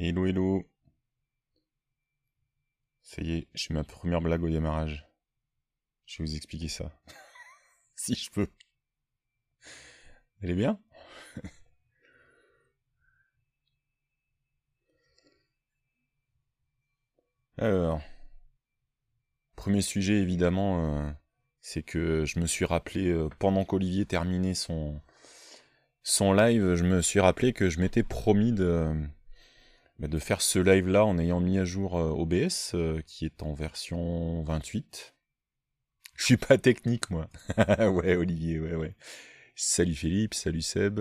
Hello, hello. Ça y est, j'ai ma première blague au démarrage. Je vais vous expliquer ça. si je peux. Elle est bien Alors, premier sujet évidemment, euh, c'est que je me suis rappelé, euh, pendant qu'Olivier terminait son, son live, je me suis rappelé que je m'étais promis de, de faire ce live-là en ayant mis à jour euh, OBS, euh, qui est en version 28. Je suis pas technique, moi. ouais, Olivier, ouais, ouais. Salut Philippe, salut Seb.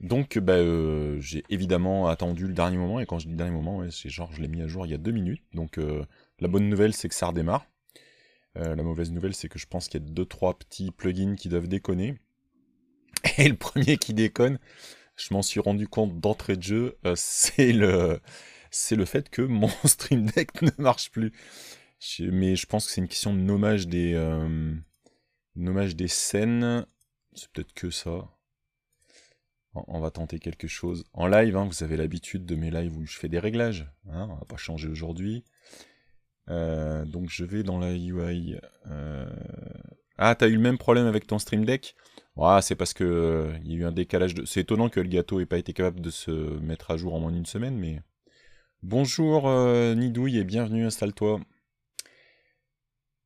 Donc, bah, euh, j'ai évidemment attendu le dernier moment, et quand je dis dernier moment, c'est genre je l'ai mis à jour il y a deux minutes. Donc, la bonne nouvelle, c'est que ça redémarre. la mauvaise nouvelle, c'est que je pense qu'il y a deux, trois petits plugins qui doivent déconner. Et le premier qui déconne, je m'en suis rendu compte d'entrée de jeu, euh, c'est le, c'est le fait que mon Stream Deck ne marche plus. mais je pense que c'est une question de nommage des, euh, des scènes. C'est peut-être que ça. On va tenter quelque chose en live. Hein, vous avez l'habitude de mes lives où je fais des réglages. On hein, on va pas changer aujourd'hui. Euh, donc je vais dans la UI. Ah, t'as eu le même problème avec ton Stream Deck c'est parce que euh, il y a eu un décalage de. C'est étonnant que le gâteau ait pas été capable de se mettre à jour en moins d'une semaine, mais. Bonjour euh, Nidouille et bienvenue, installe-toi.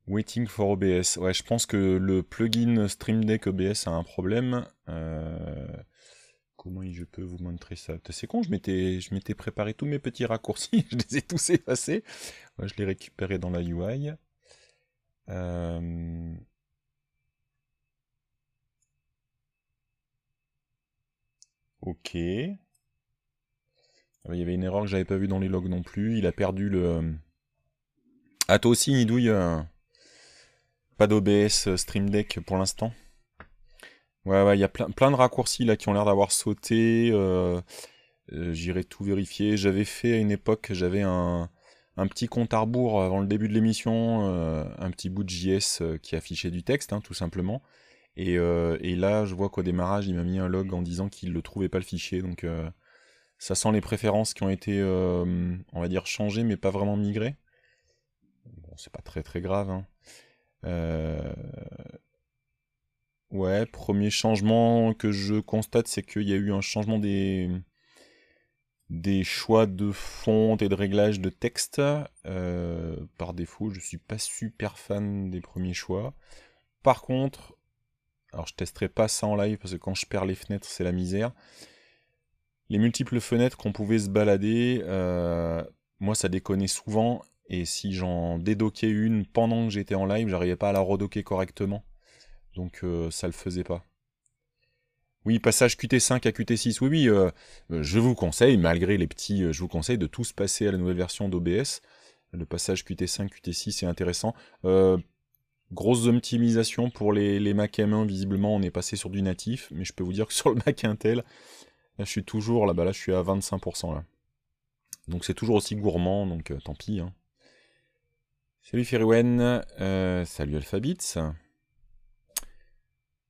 Waiting for OBS. Ouais, je pense que le plugin Stream Deck OBS a un problème. Euh, comment je peux vous montrer ça C'est con, je m'étais préparé tous mes petits raccourcis, je les ai tous effacés. je les récupéré dans la UI. Euh... Ok. Ah bah, il y avait une erreur que j'avais pas vue dans les logs non plus. Il a perdu le... Euh, ah toi aussi, Nidouille, euh, pas d'OBS euh, Stream Deck pour l'instant. Ouais, ouais, il y a plein, de raccourcis là qui ont l'air d'avoir sauté. J'irai tout vérifier. J'avais fait à une époque, j'avais un, petit compte à rebours avant le début de l'émission, un petit bout de JS qui affichait du texte, hein, tout simplement. Euh, et, là, je vois qu'au démarrage, il m'a mis un log en disant qu'il ne trouvait pas le fichier. Donc euh, ça sent les préférences qui ont été, euh, on va dire, changées, mais pas vraiment migrées. Bon, c'est pas très très grave. Hein. Ouais, premier changement que je constate, c'est qu'il y a eu un changement des des choix de fonte et de réglage de texte. par défaut, je suis pas super fan des premiers choix. Par contre, alors je testerai pas ça en live parce que quand je perds les fenêtres, c'est la misère. Les multiples fenêtres qu'on pouvait se balader, euh, moi ça déconnait souvent. Et si j'en dédoquais une pendant que j'étais en live, j'arrivais pas à la redoquer correctement. Donc euh, ça le faisait pas. Oui, passage QT5 à QT6, oui, oui, euh, je vous conseille, malgré les petits, je vous conseille de tous passer à la nouvelle version d'OBS. Le passage QT5, QT6 est intéressant. Euh, Grosse optimisation pour les, Mac M1, visiblement on est passé sur du natif, mais je peux vous dire que sur le Mac Intel, je suis toujours là, bas là je suis à 25% là. Donc c'est toujours aussi gourmand, donc euh, tant pis. Hein. Salut Feriwen, euh, salut Alphabits.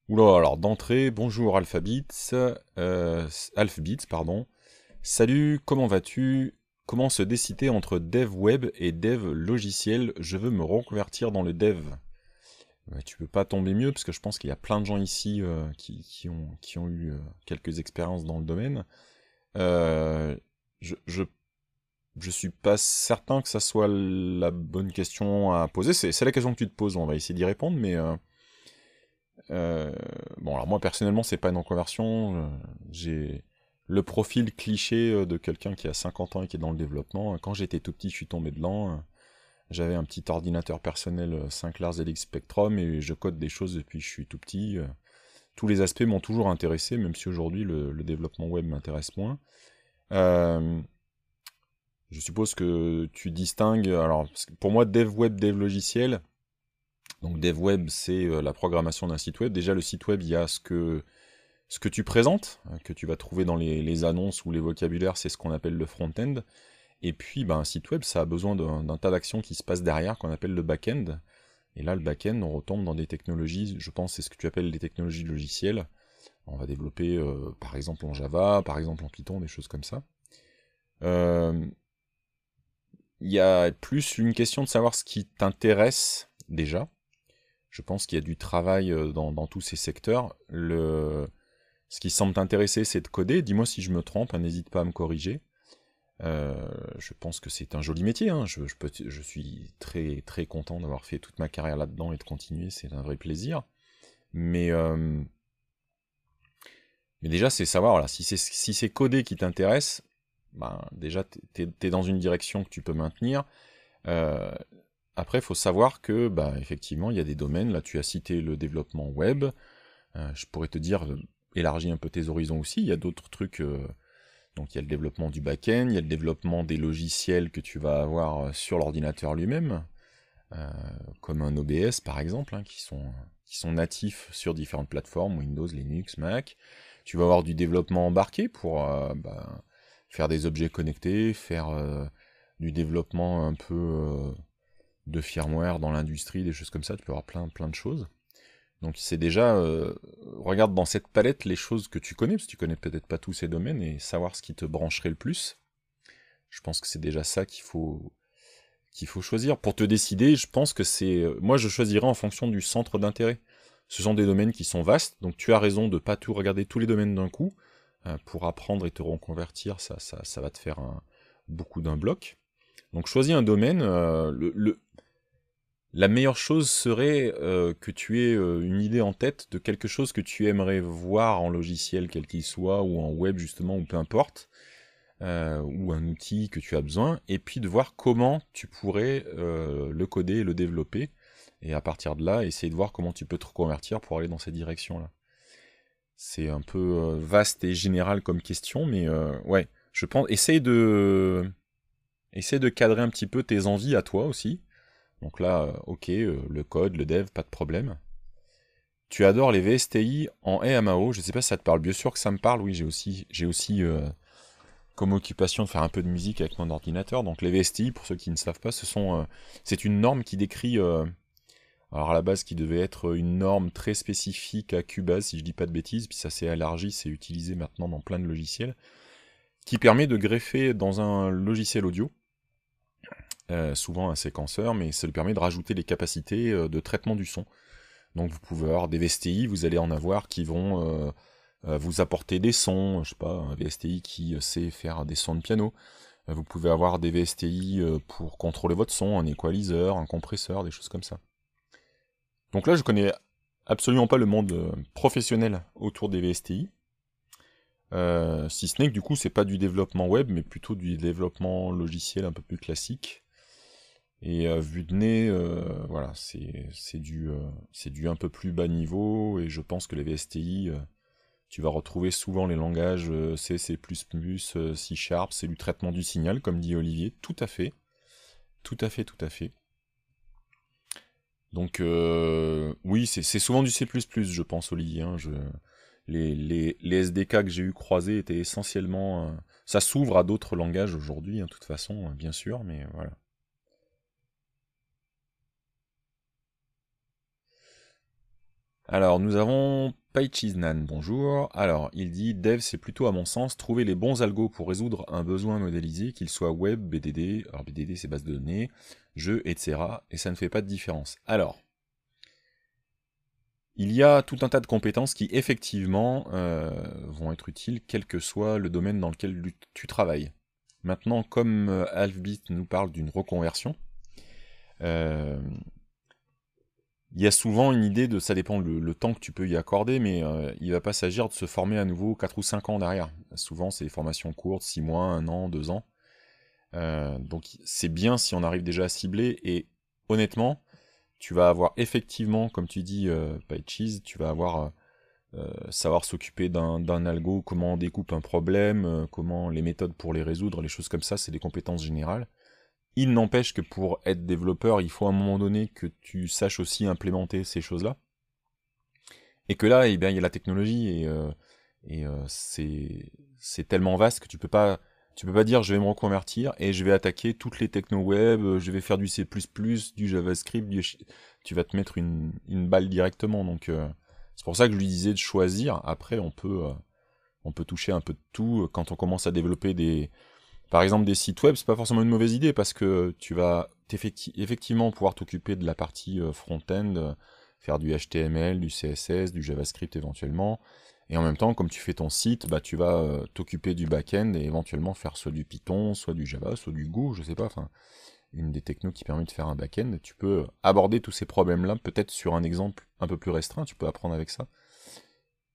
Oula, alors d'entrée, bonjour Alphabits, euh, Alphabits, pardon. Salut, comment vas-tu Comment se décider entre dev web et dev logiciel Je veux me reconvertir dans le dev tu peux pas tomber mieux parce que je pense qu'il y a plein de gens ici euh, qui, ont, eu euh, quelques expériences dans le domaine. Euh, je, je, suis pas certain que ça soit la bonne question à poser. C'est la question que tu te poses, on va essayer d'y répondre, mais bon, alors moi personnellement, c'est pas une reconversion. J'ai le profil cliché de quelqu'un qui a 50 ans et qui est dans le développement. Quand j'étais tout petit, je suis tombé dedans. J'avais un petit ordinateur personnel euh, Sinclair ZX Spectrum et je code des choses depuis que je suis tout petit. Euh. Tous les aspects m'ont toujours intéressé, même si aujourd'hui le, développement web m'intéresse moins. Euh, je suppose que tu distingues. Alors, pour moi, dev web, dev logiciel. Donc, dev web, c'est la programmation d'un site web. Déjà, le site web, il y a ce que, ce que tu présentes, hein, que tu vas trouver dans les annonces ou les vocabulaires, c'est ce qu'on appelle le front-end. Et puis, ben, un site web, ça a besoin d'un tas d'actions qui se passent derrière, qu'on appelle le back-end. Et là, le back-end, on retombe dans des technologies, je pense, c'est ce que tu appelles des technologies logicielles. On va développer, euh, par exemple, en Java, par exemple, en Python, des choses comme ça. Euh, il y a plus une question de savoir ce qui t'intéresse déjà. Je pense qu'il y a du travail euh, dans, tous ces secteurs. ce qui semble t'intéresser, c'est de coder. Dis-moi si je me trompe, hein, n'hésite pas à me corriger. Euh, je pense que c'est un joli métier. Hein. Je, suis très très content d'avoir fait toute ma carrière là-dedans et de continuer. C'est un vrai plaisir. Mais euh, déjà, c'est savoir si c'est si codé qui t'intéresse, ben, déjà tu es dans une direction que tu peux maintenir. Euh, après, il faut savoir que ben, effectivement, il y a des domaines. Là, tu as cité le développement web. je pourrais te dire élargis un peu tes horizons aussi. Il y a d'autres trucs donc il y a le développement du back-end, il y a le développement des logiciels que tu vas avoir euh, sur l'ordinateur lui-même, euh, comme un OBS par exemple, hein, qui, sont, qui sont natifs sur différentes plateformes, Windows, Linux, Mac. Tu vas avoir du développement embarqué pour euh, bah, faire des objets connectés, faire du développement un peu de firmware dans l'industrie, des choses comme ça, tu peux avoir plein plein de choses. Donc c'est déjà, euh, regarde dans cette palette les choses que tu connais, parce que tu connais peut-être pas tous ces domaines, et savoir ce qui te brancherait le plus. Je pense que c'est déjà ça qu'il faut qu'il faut choisir. Pour te décider, je pense que c'est... Euh, moi, je choisirais en fonction du centre d'intérêt. Ce sont des domaines qui sont vastes, donc tu as raison de pas tout regarder tous les domaines d'un coup. Euh, pour apprendre et te reconvertir, ça, ça, va te faire un, beaucoup d'un bloc. Donc choisis un domaine, le, la meilleure chose serait euh, que tu aies euh, une idée en tête de quelque chose que tu aimerais voir en logiciel quel qu'il soit, ou en web justement, ou peu importe, euh, ou un outil que tu as besoin, et puis de voir comment tu pourrais le coder et le développer, et à partir de là, essayer de voir comment tu peux te reconvertir pour aller dans cette direction-là. C'est un peu vaste et général comme question, mais ouais, je pense, essaye de... Essaye de cadrer un petit peu tes envies à toi aussi, donc là, euh, ok, euh, le code, le dev, pas de problème. Tu adores les VSTI en EMAO, je ne sais pas si ça te parle. Bien sûr que ça me parle, oui, j'ai aussi, aussi euh, comme occupation de faire un peu de musique avec mon ordinateur. Donc les VSTI, pour ceux qui ne savent pas, ce sont, c'est une norme qui décrit, alors à la base qui devait être une norme très spécifique à Cubase, si je dis pas de bêtises, puis ça s'est élargi, c'est utilisé maintenant dans plein de logiciels, qui permet de greffer dans un logiciel audio euh, souvent un séquenceur, mais ça lui permet de rajouter des capacités euh, de traitement du son. Donc vous pouvez avoir des VSTI, vous allez en avoir qui vont euh, vous apporter des sons, je sais pas, un VSTI qui sait faire des sons de piano. Vous pouvez avoir des VSTI pour contrôler votre son, un equalizer, un compresseur, des choses comme ça. Donc là, je connais absolument pas le monde professionnel autour des VSTI. si ce n'est que du coup, c'est pas du développement web, mais plutôt du développement logiciel un peu plus classique. Et à euh, vu de nez, euh, voilà, euh, c'est du, un peu plus bas niveau, et je pense que les VSTI, tu vas retrouver souvent les langages C, C++, C Sharp, c'est du traitement du signal, comme dit Olivier, tout à fait. Tout à fait, tout à fait. Donc oui, c'est souvent du C++, je pense, Olivier. Hein. les, les, SDK que j'ai eu croisés étaient essentiellement... ça s'ouvre à d'autres langages aujourd'hui, hein, de toute façon, hein, bien sûr, mais voilà. Alors, nous avons Paichiznan, bonjour. Alors, il dit Dev, c'est plutôt à mon sens trouver les bons algos pour résoudre un besoin modélisé, qu'il soit web, BDD, alors BDD c'est base de données, jeu, etc. Et ça ne fait pas de différence. Alors, il y a tout un tas de compétences qui effectivement euh, vont être utiles, quel que soit le domaine dans lequel tu travailles. Maintenant, comme euh, Alfbit nous parle d'une reconversion, euh, il y a souvent une idée de ça dépend le, temps que tu peux y accorder, mais il euh, il va pas s'agir de se former à nouveau 4 ou 5 ans derrière. Souvent, c'est des formations courtes, 6 mois, 1 an, 2 ans. Euh, donc, c'est bien si on arrive déjà à cibler. Et honnêtement, tu vas avoir effectivement, comme tu dis, euh, bah, cheese, tu vas avoir euh, savoir s'occuper d'un algo, comment on découpe un problème, comment les méthodes pour les résoudre, les choses comme ça, c'est des compétences générales. Il n'empêche que pour être développeur, il faut à un moment donné que tu saches aussi implémenter ces choses-là. Et que là, eh bien, il y a la technologie et, euh, euh, c'est tellement vaste que tu peux peux pas dire je vais me reconvertir et je vais attaquer toutes les techno web, je vais faire du C++, du JavaScript, tu vas te mettre une, balle directement. Donc euh, c'est pour ça que je lui disais de choisir. Après, on peut on peut toucher un peu de tout quand on commence à développer des par exemple, des sites web, c'est pas forcément une mauvaise idée parce que tu vas effectivement pouvoir t'occuper de la partie euh, front-end, euh, faire du HTML, du CSS, du JavaScript éventuellement. Et en même temps, comme tu fais ton site, bah, tu vas euh, t'occuper du back-end et éventuellement faire soit du Python, soit du Java, soit du Go, je sais pas. Enfin, une des technos qui permet de faire un back-end. Tu peux aborder tous ces problèmes-là, peut-être sur un exemple un peu plus restreint, tu peux apprendre avec ça.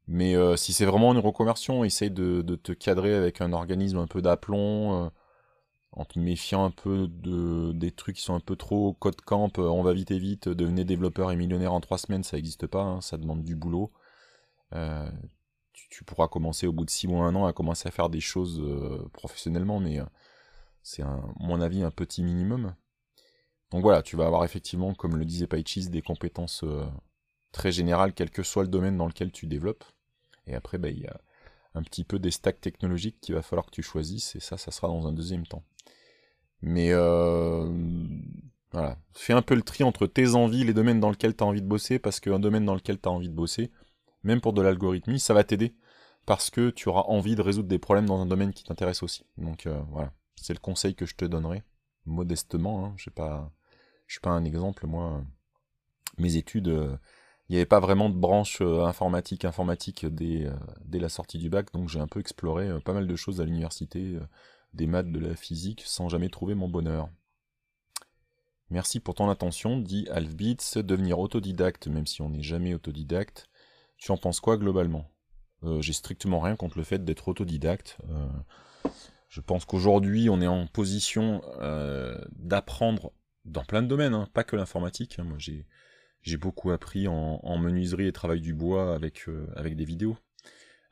Mais euh, si c'est vraiment une reconversion, essaye de, te cadrer avec un organisme un peu d'aplomb, euh, en te méfiant un peu de, des trucs qui sont un peu trop code camp, euh, on va vite et vite, devenez développeur et millionnaire en trois semaines, ça n'existe pas, hein, ça demande du boulot. tu, pourras commencer au bout de six mois, un an à commencer à faire des choses professionnellement, mais c'est à mon avis un petit minimum. Donc voilà, tu vas avoir effectivement, comme le disait Paichis, des compétences très général, quel que soit le domaine dans lequel tu développes. Et après, bah, il y a un petit peu des stacks technologiques qu'il va falloir que tu choisisses, et ça, ça sera dans un deuxième temps. Mais euh, voilà, fais un peu le tri entre tes envies, les domaines dans lesquels tu as envie de bosser, parce qu'un domaine dans lequel tu as envie de bosser, même pour de l'algorithmie, ça va t'aider, parce que tu auras envie de résoudre des problèmes dans un domaine qui t'intéresse aussi. Donc euh, voilà, c'est le conseil que je te donnerai, modestement, hein. je ne suis pas un exemple, moi, mes études... Euh, il n'y avait pas vraiment de branche euh, informatique informatique euh, dès, la sortie du bac, donc j'ai un peu exploré euh, pas mal de choses à l'université, des maths, de la physique, sans jamais trouver mon bonheur. Merci pour ton attention, dit Beats, devenir autodidacte, même si on n'est jamais autodidacte, tu en penses quoi globalement J'ai strictement rien contre le fait d'être autodidacte. je pense qu'aujourd'hui on est en position d'apprendre dans plein de domaines, hein, pas que l'informatique. Hein. moi j'ai j'ai beaucoup appris en, menuiserie et travail du bois avec, euh, avec des vidéos,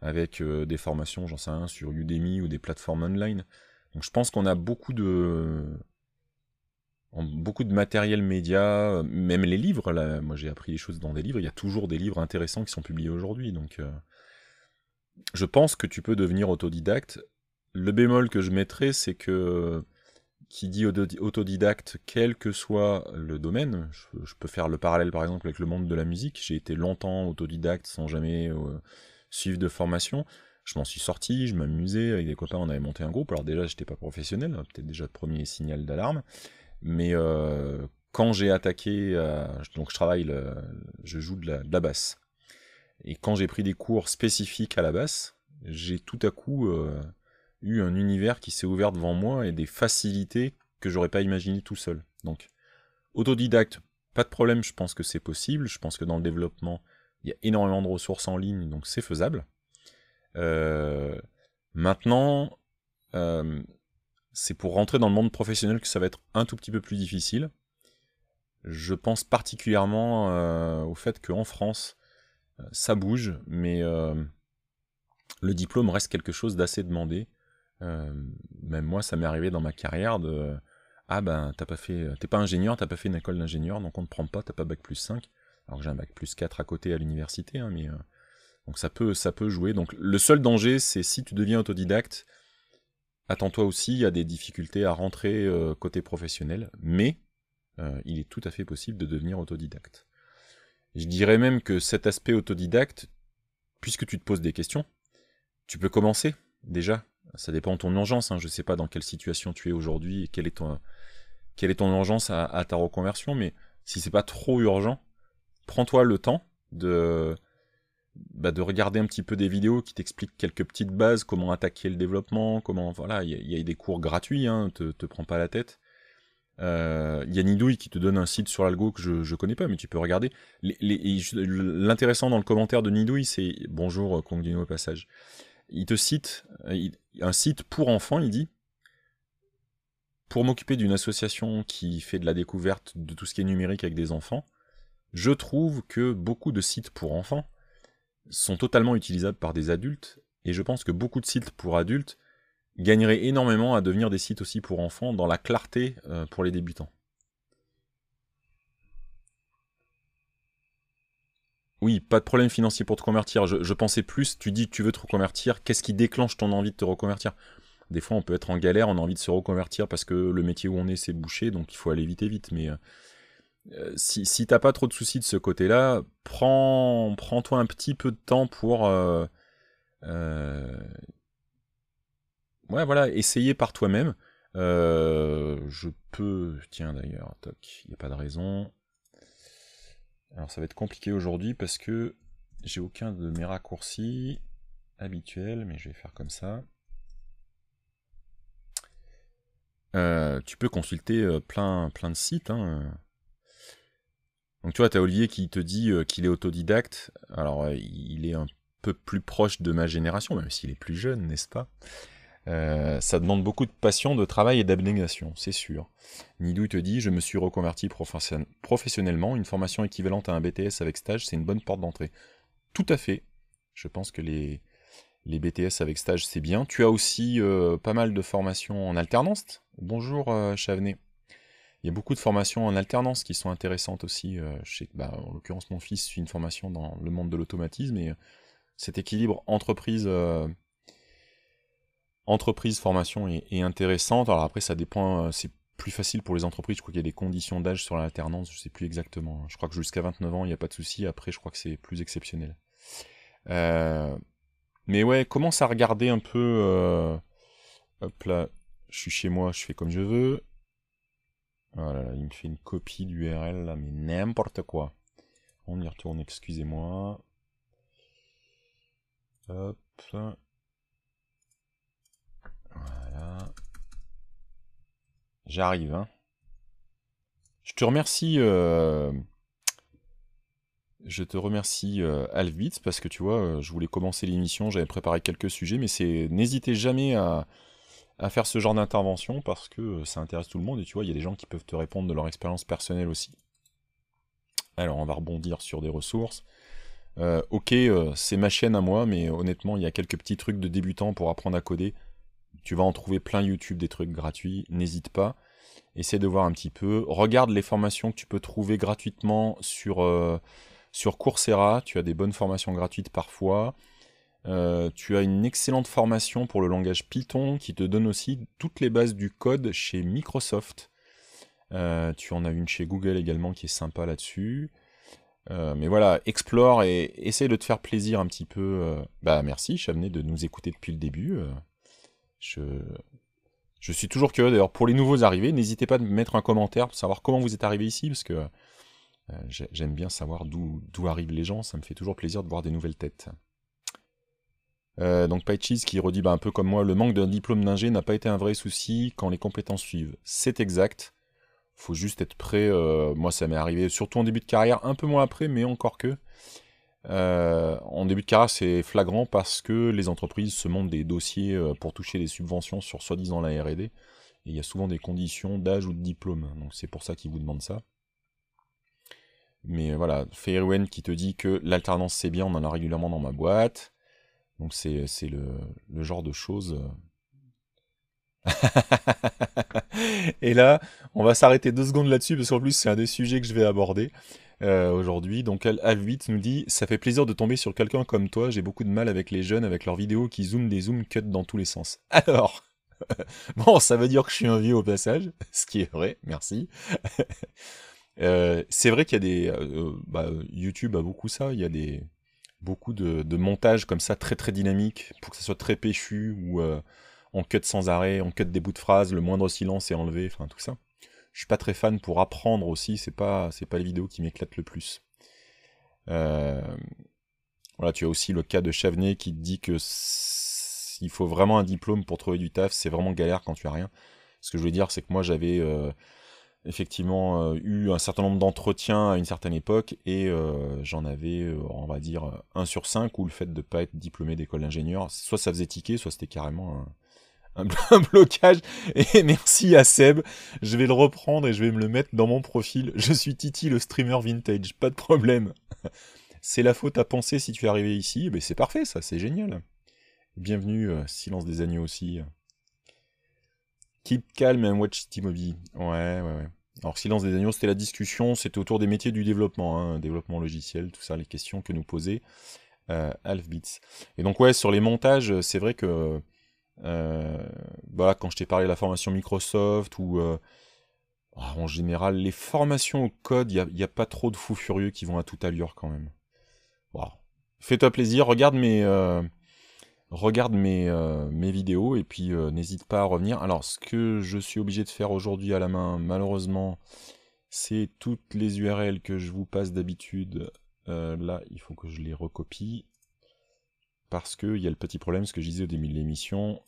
avec euh, des formations, j'en sais un, sur Udemy ou des plateformes online. Donc je pense qu'on a beaucoup de beaucoup de matériel média, même les livres. Là, moi j'ai appris les choses dans des livres. Il y a toujours des livres intéressants qui sont publiés aujourd'hui. Donc euh, je pense que tu peux devenir autodidacte. Le bémol que je mettrais, c'est que qui dit autodidacte, quel que soit le domaine, je, peux faire le parallèle par exemple avec le monde de la musique, j'ai été longtemps autodidacte sans jamais euh, suivre de formation, je m'en suis sorti, je m'amusais, avec des copains on avait monté un groupe, alors déjà j'étais pas professionnel, peut-être déjà le premier signal d'alarme, mais euh, quand j'ai attaqué, euh, donc je travaille, je joue de la, de la, basse, et quand j'ai pris des cours spécifiques à la basse, j'ai tout à coup eu un univers qui s'est ouvert devant moi et des facilités que j'aurais pas imaginé tout seul. Donc, autodidacte, pas de problème, je pense que c'est possible. Je pense que dans le développement, il y a énormément de ressources en ligne, donc c'est faisable. Euh, maintenant, euh, c'est pour rentrer dans le monde professionnel que ça va être un tout petit peu plus difficile. Je pense particulièrement euh, au fait qu'en France, ça bouge, mais le diplôme reste quelque chose d'assez demandé. Euh, même moi, ça m'est arrivé dans ma carrière de ah ben t'as pas fait, t'es pas ingénieur, t'as pas fait une école d'ingénieur, donc on ne prend pas, t'as pas bac plus 5. Alors j'ai un bac plus 4 à côté à l'université, hein, mais euh, donc ça peut, ça peut jouer. Donc le seul danger, c'est si tu deviens autodidacte, attends-toi aussi Il a des difficultés à rentrer euh, côté professionnel, mais il est tout à fait possible de devenir autodidacte. Je dirais même que cet aspect autodidacte, puisque tu te poses des questions, tu peux commencer déjà ça dépend de ton urgence. Hein. Je ne sais pas dans quelle situation tu es aujourd'hui et quelle est ton, quelle est ton urgence à, ta reconversion, mais si c'est pas trop urgent, prends-toi le temps de, bah, de regarder un petit peu des vidéos qui t'expliquent quelques petites bases, comment attaquer le développement, comment. Voilà, il y, a des cours gratuits, ne hein, te, prends pas la tête. Euh, il y a Nidouille qui te donne un site sur l'algo que je, ne connais pas, mais tu peux regarder. L'intéressant dans le commentaire de Nidouille, c'est bonjour du au passage il te cite euh, un site pour enfants, il dit. Pour m'occuper d'une association qui fait de la découverte de tout ce qui est numérique avec des enfants, je trouve que beaucoup de sites pour enfants sont totalement utilisables par des adultes, et je pense que beaucoup de sites pour adultes gagneraient énormément à devenir des sites aussi pour enfants dans la clarté euh, pour les débutants. Oui, pas de problème financier pour te convertir. Je, pensais plus, tu dis que tu veux te reconvertir, qu'est-ce qui déclenche ton envie de te reconvertir Des fois, on peut être en galère, on a envie de se reconvertir parce que le métier où on est, c'est bouché, donc il faut aller vite et vite. Mais euh, euh, si, si t'as pas trop de soucis de ce côté-là, prends, prends-toi un petit peu de temps pour. Euh, ouais, voilà, essayer par toi-même. je peux. Tiens d'ailleurs, toc, il n'y a pas de raison. Alors ça va être compliqué aujourd'hui parce que j'ai aucun de mes raccourcis habituels, mais je vais faire comme ça. Euh, tu peux consulter euh, plein, plein de sites. Hein. Donc tu vois, tu as Olivier qui te dit euh, qu'il est autodidacte. Alors il est un peu plus proche de ma génération, même s'il est plus jeune, n'est-ce pas euh, ça demande beaucoup de passion, de travail et d'abnégation, c'est sûr. Nidou te dit Je me suis reconverti professionnellement, une formation équivalente à un BTS avec stage, c'est une bonne porte d'entrée. Tout à fait. Je pense que les, BTS avec stage, c'est bien. Tu as aussi euh, pas mal de formations en alternance. Bonjour euh, Chavenet. Il y a beaucoup de formations en alternance qui sont intéressantes aussi. Bah, en l'occurrence, mon fils suit une formation dans le monde de l'automatisme et cet équilibre entreprise entreprise, formation est, intéressante. Alors après, ça dépend, euh, c'est plus facile pour les entreprises. Je crois qu'il y a des conditions d'âge sur l'alternance, je ne sais plus exactement. Hein. Je crois que jusqu'à 29 ans, il n'y a pas de souci. Après, je crois que c'est plus exceptionnel. Euh, mais ouais, commence à regarder un peu. Euh, hop là, je suis chez moi, je fais comme je veux. Voilà, oh il me fait une copie d'URL là, mais n'importe quoi. On y retourne, excusez-moi. Hop. Voilà. J'arrive. Hein. Je te remercie. Euh, je te remercie euh, parce que tu vois, euh, je voulais commencer l'émission, j'avais préparé quelques sujets, mais c'est n'hésitez jamais à, faire ce genre d'intervention parce que ça intéresse tout le monde et tu vois, il y a des gens qui peuvent te répondre de leur expérience personnelle aussi. Alors, on va rebondir sur des ressources. ok, c'est ma chaîne à moi, mais honnêtement, il y a quelques petits trucs de débutant pour apprendre à coder. Tu vas en trouver plein YouTube, des trucs gratuits, n'hésite pas. Essaie de voir un petit peu. Regarde les formations que tu peux trouver gratuitement sur, euh, sur Coursera. Tu as des bonnes formations gratuites parfois. Euh, tu as une excellente formation pour le langage Python qui te donne aussi toutes les bases du code chez Microsoft. Euh, tu en as une chez Google également qui est sympa là-dessus. mais voilà, explore et essaye de te faire plaisir un petit peu. bah merci amené de nous écouter depuis le début. Je, je suis toujours curieux. D'ailleurs, pour les nouveaux arrivés, n'hésitez pas à mettre un commentaire pour savoir comment vous êtes arrivé ici, parce que euh, j'aime bien savoir d'où arrivent les gens. Ça me fait toujours plaisir de voir des nouvelles têtes. Euh, donc donc Cheese qui redit bah, un peu comme moi, le manque d'un diplôme d'ingé n'a pas été un vrai souci quand les compétences suivent. C'est exact. Faut juste être prêt. Euh, moi, ça m'est arrivé surtout en début de carrière, un peu moins après, mais encore que. Euh, en début de carrière, c'est flagrant parce que les entreprises se montent des dossiers euh, pour toucher des subventions sur soi-disant la RD. il y a souvent des conditions d'âge ou de diplôme. Donc c'est pour ça qu'ils vous demandent ça. Mais euh, voilà, Fairwen qui te dit que l'alternance c'est bien, on en a régulièrement dans ma boîte. Donc c'est le, le genre de choses. et là, on va s'arrêter deux secondes là-dessus parce qu'en plus c'est un des sujets que je vais aborder. Euh, aujourd'hui. Donc Al8 nous dit Ça fait plaisir de tomber sur quelqu'un comme toi, j'ai beaucoup de mal avec les jeunes, avec leurs vidéos qui zooment des zooms cut dans tous les sens. Alors Bon, ça veut dire que je suis un vieux au passage, ce qui est vrai, merci. Euh, c'est vrai qu'il y a des. Euh, bah, YouTube a beaucoup ça, il y a des beaucoup de, montages comme ça très très dynamique pour que ça soit très péchu ou on cut sans arrêt, on cut des bouts de phrases, le moindre silence est enlevé, enfin tout ça je suis pas très fan pour apprendre aussi, c'est pas, c'est pas les vidéos qui m'éclatent le plus. Euh, voilà, tu as aussi le cas de Chavenet qui te dit que il faut vraiment un diplôme pour trouver du taf, c'est vraiment galère quand tu as rien. Ce que je veux dire, c'est que moi j'avais euh, effectivement euh, eu un certain nombre d'entretiens à une certaine époque et j'en avais, on va dire, un sur cinq où le fait de ne pas être diplômé d'école d'ingénieur, soit ça faisait ticket, soit c'était carrément un, un, blocage. Et merci à Seb. Je vais le reprendre et je vais me le mettre dans mon profil. Je suis Titi, le streamer vintage. Pas de problème. C'est la faute à penser si tu es arrivé ici. Mais eh ben, c'est parfait, ça, c'est génial. Bienvenue, euh, Silence des agneaux aussi. Keep calm and watch T-Mobile. Ouais, ouais, ouais. Alors, Silence des agneaux, c'était la discussion, c'était autour des métiers du développement, hein. développement logiciel, tout ça, les questions que nous posait euh, Alf Beats. Et donc, ouais, sur les montages, c'est vrai que euh, voilà, quand je t'ai parlé de la formation Microsoft ou euh, ah, en général, les formations au code, il n'y a, pas trop de fous furieux qui vont à toute allure quand même. Fais-toi plaisir, regarde mes, euh, regarde mes, mes, vidéos et puis n'hésite pas à revenir. Alors, ce que je suis obligé de faire aujourd'hui à la main, malheureusement, c'est toutes les URL que je vous passe d'habitude. là, il faut que je les recopie. Parce qu'il y a le petit problème, ce que je disais au début de l'émission,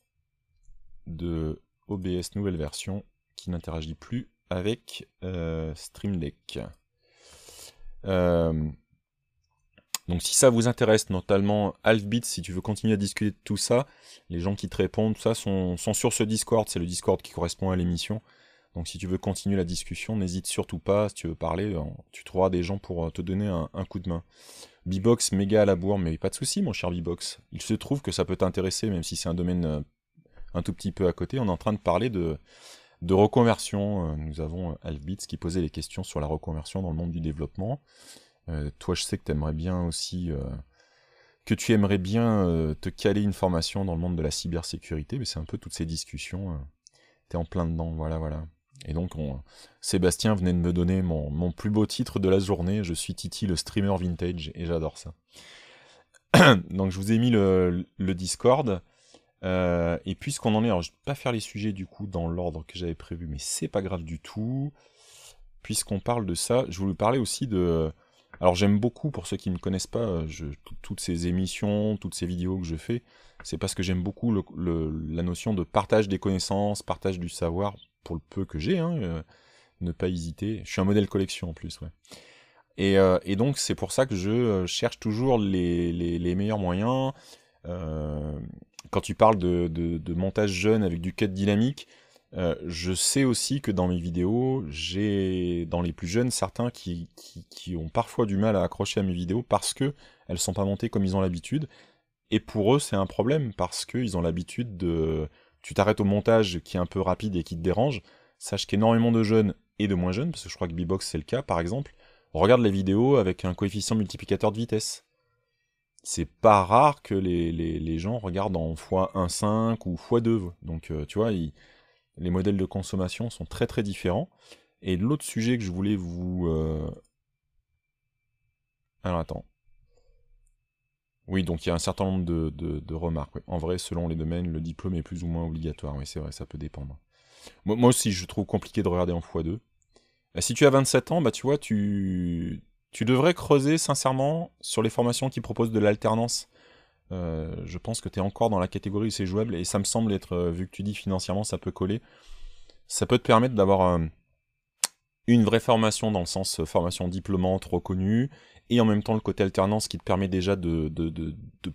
de OBS nouvelle version qui n'interagit plus avec euh, Stream euh, donc si ça vous intéresse, notamment Halfbit, si tu veux continuer à discuter de tout ça, les gens qui te répondent, ça, sont, sur ce Discord, c'est le Discord qui correspond à l'émission. Donc si tu veux continuer la discussion, n'hésite surtout pas, si tu veux parler, euh, tu trouveras des gens pour te donner un, coup de main. Bibox méga à la bourre, mais pas de souci mon cher Bibox. Il se trouve que ça peut t'intéresser, même si c'est un domaine un tout petit peu à côté, on est en train de parler de, de reconversion. Euh, nous avons euh, Albitz qui posait les questions sur la reconversion dans le monde du développement. Euh, toi, je sais que tu aimerais bien aussi, que tu aimerais bien te caler une formation dans le monde de la cybersécurité, mais c'est un peu toutes ces discussions. tu es en plein dedans, voilà, voilà. Et donc, Sébastien venait de me donner mon, plus beau titre de la journée. Je suis Titi, le streamer vintage, et j'adore ça. donc, je vous ai mis le, le Discord. Euh, et puisqu'on en est, alors je ne vais pas faire les sujets du coup dans l'ordre que j'avais prévu, mais c'est pas grave du tout. Puisqu'on parle de ça, je voulais parler aussi de. Alors j'aime beaucoup, pour ceux qui ne me connaissent pas, euh, toutes ces émissions, toutes ces vidéos que je fais, c'est parce que j'aime beaucoup la notion de partage des connaissances, partage du savoir, pour le peu que j'ai, hein, euh, ne pas hésiter. Je suis un modèle collection en plus, ouais. Et, donc c'est pour ça que je cherche toujours les, meilleurs moyens. Euh, quand tu parles de, montage jeune avec du cut dynamique, euh, je sais aussi que dans mes vidéos, j'ai dans les plus jeunes certains qui, ont parfois du mal à accrocher à mes vidéos parce qu'elles elles sont pas montées comme ils ont l'habitude. Et pour eux, c'est un problème parce qu'ils ont l'habitude de. Tu t'arrêtes au montage qui est un peu rapide et qui te dérange. Sache qu'énormément de jeunes et de moins jeunes, parce que je crois que B-box c'est le cas par exemple, regardent les vidéos avec un coefficient multiplicateur de vitesse c'est pas rare que les, gens regardent en x1.5 ou x2. Donc, euh, tu vois, les modèles de consommation sont très très différents. Et l'autre sujet que je voulais vous... Euh, Alors, attends. Oui, donc il y a un certain nombre de, de, remarques. En vrai, selon les domaines, le diplôme est plus ou moins obligatoire. Oui, c'est vrai, ça peut dépendre. Moi, aussi, je trouve compliqué de regarder en x2. Bah, si tu as 27 ans, bah tu vois, tu, tu devrais creuser sincèrement sur les formations qui proposent de l'alternance. Euh, je pense que tu es encore dans la catégorie où c'est jouable et ça me semble être, euh, vu que tu dis financièrement ça peut coller, ça peut te permettre d'avoir euh, une vraie formation dans le sens formation diplômante reconnue et en même temps le côté alternance qui te permet déjà de,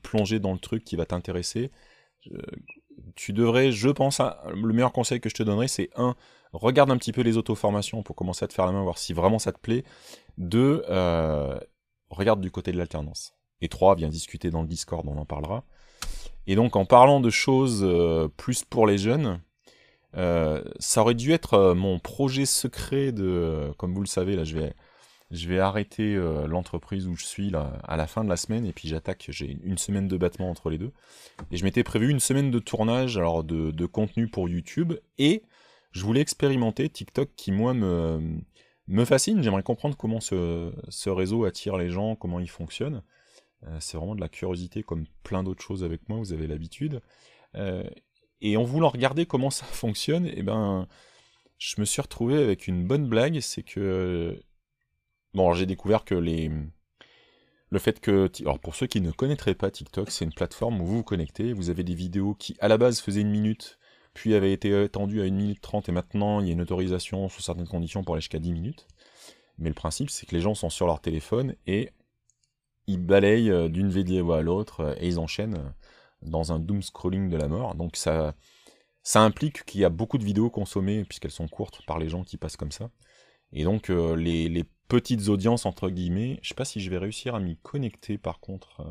plonger dans le truc qui va t'intéresser. tu devrais, je pense, hein, le meilleur conseil que je te donnerais c'est un, regarde un petit peu les auto-formations pour commencer à te faire la main, voir si vraiment ça te plaît. Deux, euh, regarde du côté de l'alternance. Et trois, viens discuter dans le Discord, on en parlera. Et donc en parlant de choses euh, plus pour les jeunes, euh, ça aurait dû être mon projet secret de, comme vous le savez, là je vais, je vais arrêter l'entreprise où je suis là, à la fin de la semaine et puis j'attaque, j'ai une semaine de battement entre les deux. Et je m'étais prévu une semaine de tournage alors de, de contenu pour YouTube et je voulais expérimenter TikTok qui moi me me fascine. J'aimerais comprendre comment ce, réseau attire les gens, comment il fonctionne. Euh, c'est vraiment de la curiosité, comme plein d'autres choses avec moi, vous avez l'habitude. Euh, et en voulant regarder comment ça fonctionne, eh ben, je me suis retrouvé avec une bonne blague. C'est que. Bon, j'ai découvert que les. Le fait que. Alors, pour ceux qui ne connaîtraient pas TikTok, c'est une plateforme où vous vous connectez, vous avez des vidéos qui, à la base, faisaient une minute, puis avait été euh, tendu à 1 minute 30 et maintenant il y a une autorisation sous certaines conditions pour aller jusqu'à 10 minutes. Mais le principe c'est que les gens sont sur leur téléphone et ils balayent euh, d'une vidéo à l'autre euh, et ils enchaînent dans un doom scrolling de la mort. Donc ça, ça implique qu'il y a beaucoup de vidéos consommées puisqu'elles sont courtes par les gens qui passent comme ça. Et donc les, petites audiences entre guillemets, je sais pas si je vais réussir à m'y connecter par contre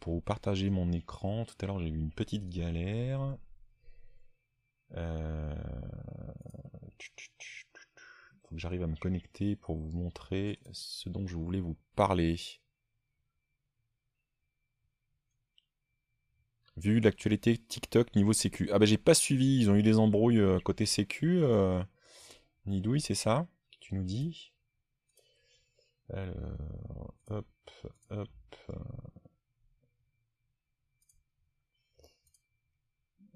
pour vous partager mon écran. Tout à l'heure j'ai eu une petite galère. Il euh, Faut que j'arrive à me connecter pour vous montrer ce dont je voulais vous parler. Vu l'actualité TikTok niveau sécu. Ah bah j'ai pas suivi, ils ont eu des embrouilles euh, côté sécu. Nidoui, euh, Nidouille, c'est ça Tu nous dis Alors, hop, hop.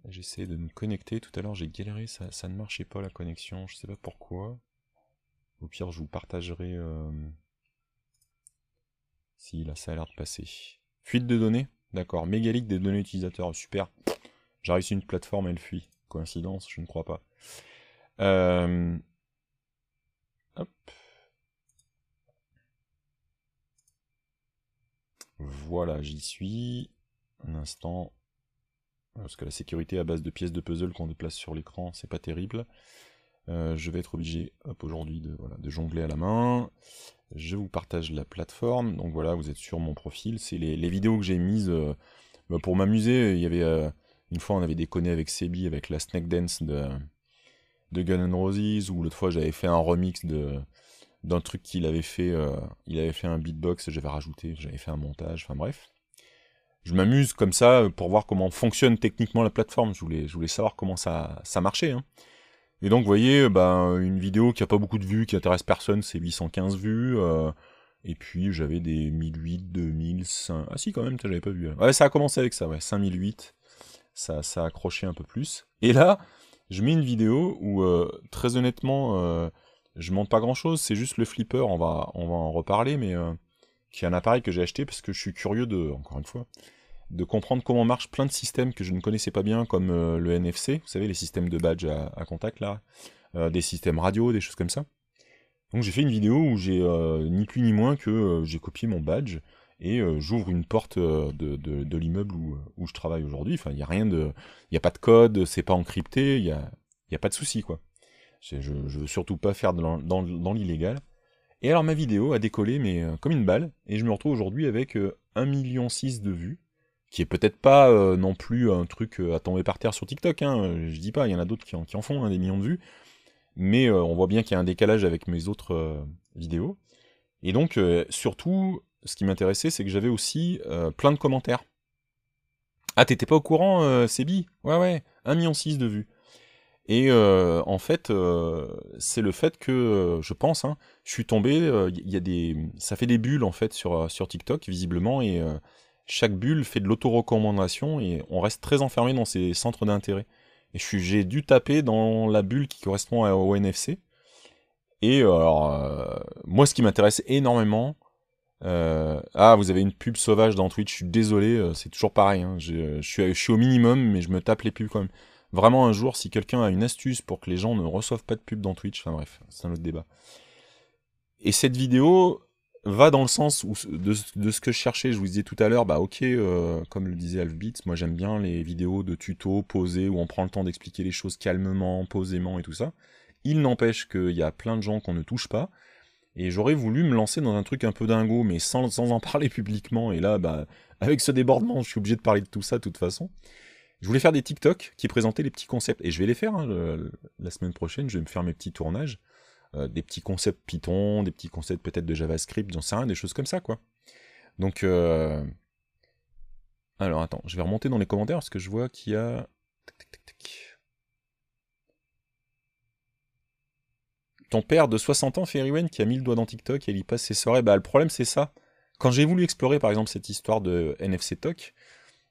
J'essaie de me connecter. Tout à l'heure, j'ai galéré, ça, ne marchait pas la connexion. Je sais pas pourquoi. Au pire, je vous partagerai. Euh, si, là, ça a l'air de passer. Fuite de données D'accord. Mégalique des données utilisateurs. Super. J'arrive sur une plateforme, elle fuit. Coïncidence Je ne crois pas. Euh, hop. Voilà, j'y suis. Un instant parce que la sécurité à base de pièces de puzzle qu'on déplace sur l'écran, c'est pas terrible. Euh, je vais être obligé, aujourd'hui, de, jongler à la main. Je vous partage la plateforme. Donc voilà, vous êtes sur mon profil. C'est les, vidéos que j'ai mises euh, bah, pour m'amuser. Il y avait euh, une fois, on avait déconné avec Sebi, avec la Snake Dance de, de Gun and Roses, ou l'autre fois, j'avais fait un remix de d'un truc qu'il avait fait. il avait fait un beatbox. J'avais rajouté, j'avais fait un montage. Enfin bref je m'amuse comme ça euh, pour voir comment fonctionne techniquement la plateforme. Je voulais, je voulais savoir comment ça, ça marchait. Hein. Et donc, vous voyez, ben, une vidéo qui a pas beaucoup de vues, qui intéresse personne, c'est 815 vues. Euh, et puis, j'avais des 1008, 2005. Ah si, quand même, j'avais pas vu. Hein. Ouais, ça a commencé avec ça, ouais, 5008. Ça, ça a accroché un peu plus. Et là, je mets une vidéo où, très honnêtement, euh, je monte pas grand-chose. C'est juste le flipper, on va, on va en reparler, mais qui est un appareil que j'ai acheté parce que je suis curieux de, encore une fois, de comprendre comment marchent plein de systèmes que je ne connaissais pas bien, comme euh, le NFC, vous savez, les systèmes de badge à, contact là, euh, des systèmes radio, des choses comme ça. Donc j'ai fait une vidéo où j'ai euh, ni plus ni moins que j'ai copié mon badge et j'ouvre une porte de, l'immeuble où, je travaille aujourd'hui. Enfin, il n'y a rien de. Il n'y a pas de code, c'est pas encrypté, il n'y a, pas de souci quoi. Je, ne veux surtout pas faire dans l'illégal. Et alors ma vidéo a décollé mais euh, comme une balle, et je me retrouve aujourd'hui avec euh, un 1,6 million de vues, qui est peut-être pas euh, non plus un truc à tomber par terre sur TikTok, hein, je dis pas, il y en a d'autres qui, en font hein, des millions de vues, mais on voit bien qu'il y a un décalage avec mes autres vidéos. Et donc surtout, ce qui m'intéressait, c'est que j'avais aussi plein de commentaires. Ah, t'étais pas au courant, Sebi Ouais, ouais, 1,6 million de vues. Et euh, en fait, euh, c'est le fait que euh, je pense, hein, je suis tombé. Il y a des, ça fait des bulles en fait sur sur TikTok visiblement, et chaque bulle fait de l'auto-recommandation et on reste très enfermé dans ses centres d'intérêt. Et je j'ai dû taper dans la bulle qui correspond à, au NFC. Et alors, moi, ce qui m'intéresse énormément. ah, vous avez une pub sauvage dans Twitch, je suis désolé, c'est toujours pareil. Hein, suis, je suis au minimum, mais je me tape les pubs quand même. Vraiment un jour, si quelqu'un a une astuce pour que les gens ne reçoivent pas de pub dans Twitch, enfin bref, c'est un autre débat. Et cette vidéo va dans le sens de, ce que je cherchais, je vous disais tout à l'heure, bah ok, euh, comme le disait Beats, moi j'aime bien les vidéos de tuto, posées, où on prend le temps d'expliquer les choses calmement, posément et tout ça. Il n'empêche qu'il y a plein de gens qu'on ne touche pas, et j'aurais voulu me lancer dans un truc un peu dingo, mais sans, sans en parler publiquement, et là, bah, avec ce débordement, je suis obligé de parler de tout ça de toute façon. Je voulais faire des TikTok qui présentaient les petits concepts. Et je vais les faire hein. euh, la semaine prochaine. Je vais me faire mes petits tournages. Euh, des petits concepts Python, des petits concepts peut-être de JavaScript, j'en sais rien, des choses comme ça, quoi. Donc, euh, alors attends, je vais remonter dans les commentaires parce que je vois qu'il y a. Ton père de 60 ans, Wen qui a mis le doigt dans TikTok et il y passe ses soirées. Bah, le problème, c'est ça. Quand j'ai voulu explorer, par exemple, cette histoire de NFC Talk,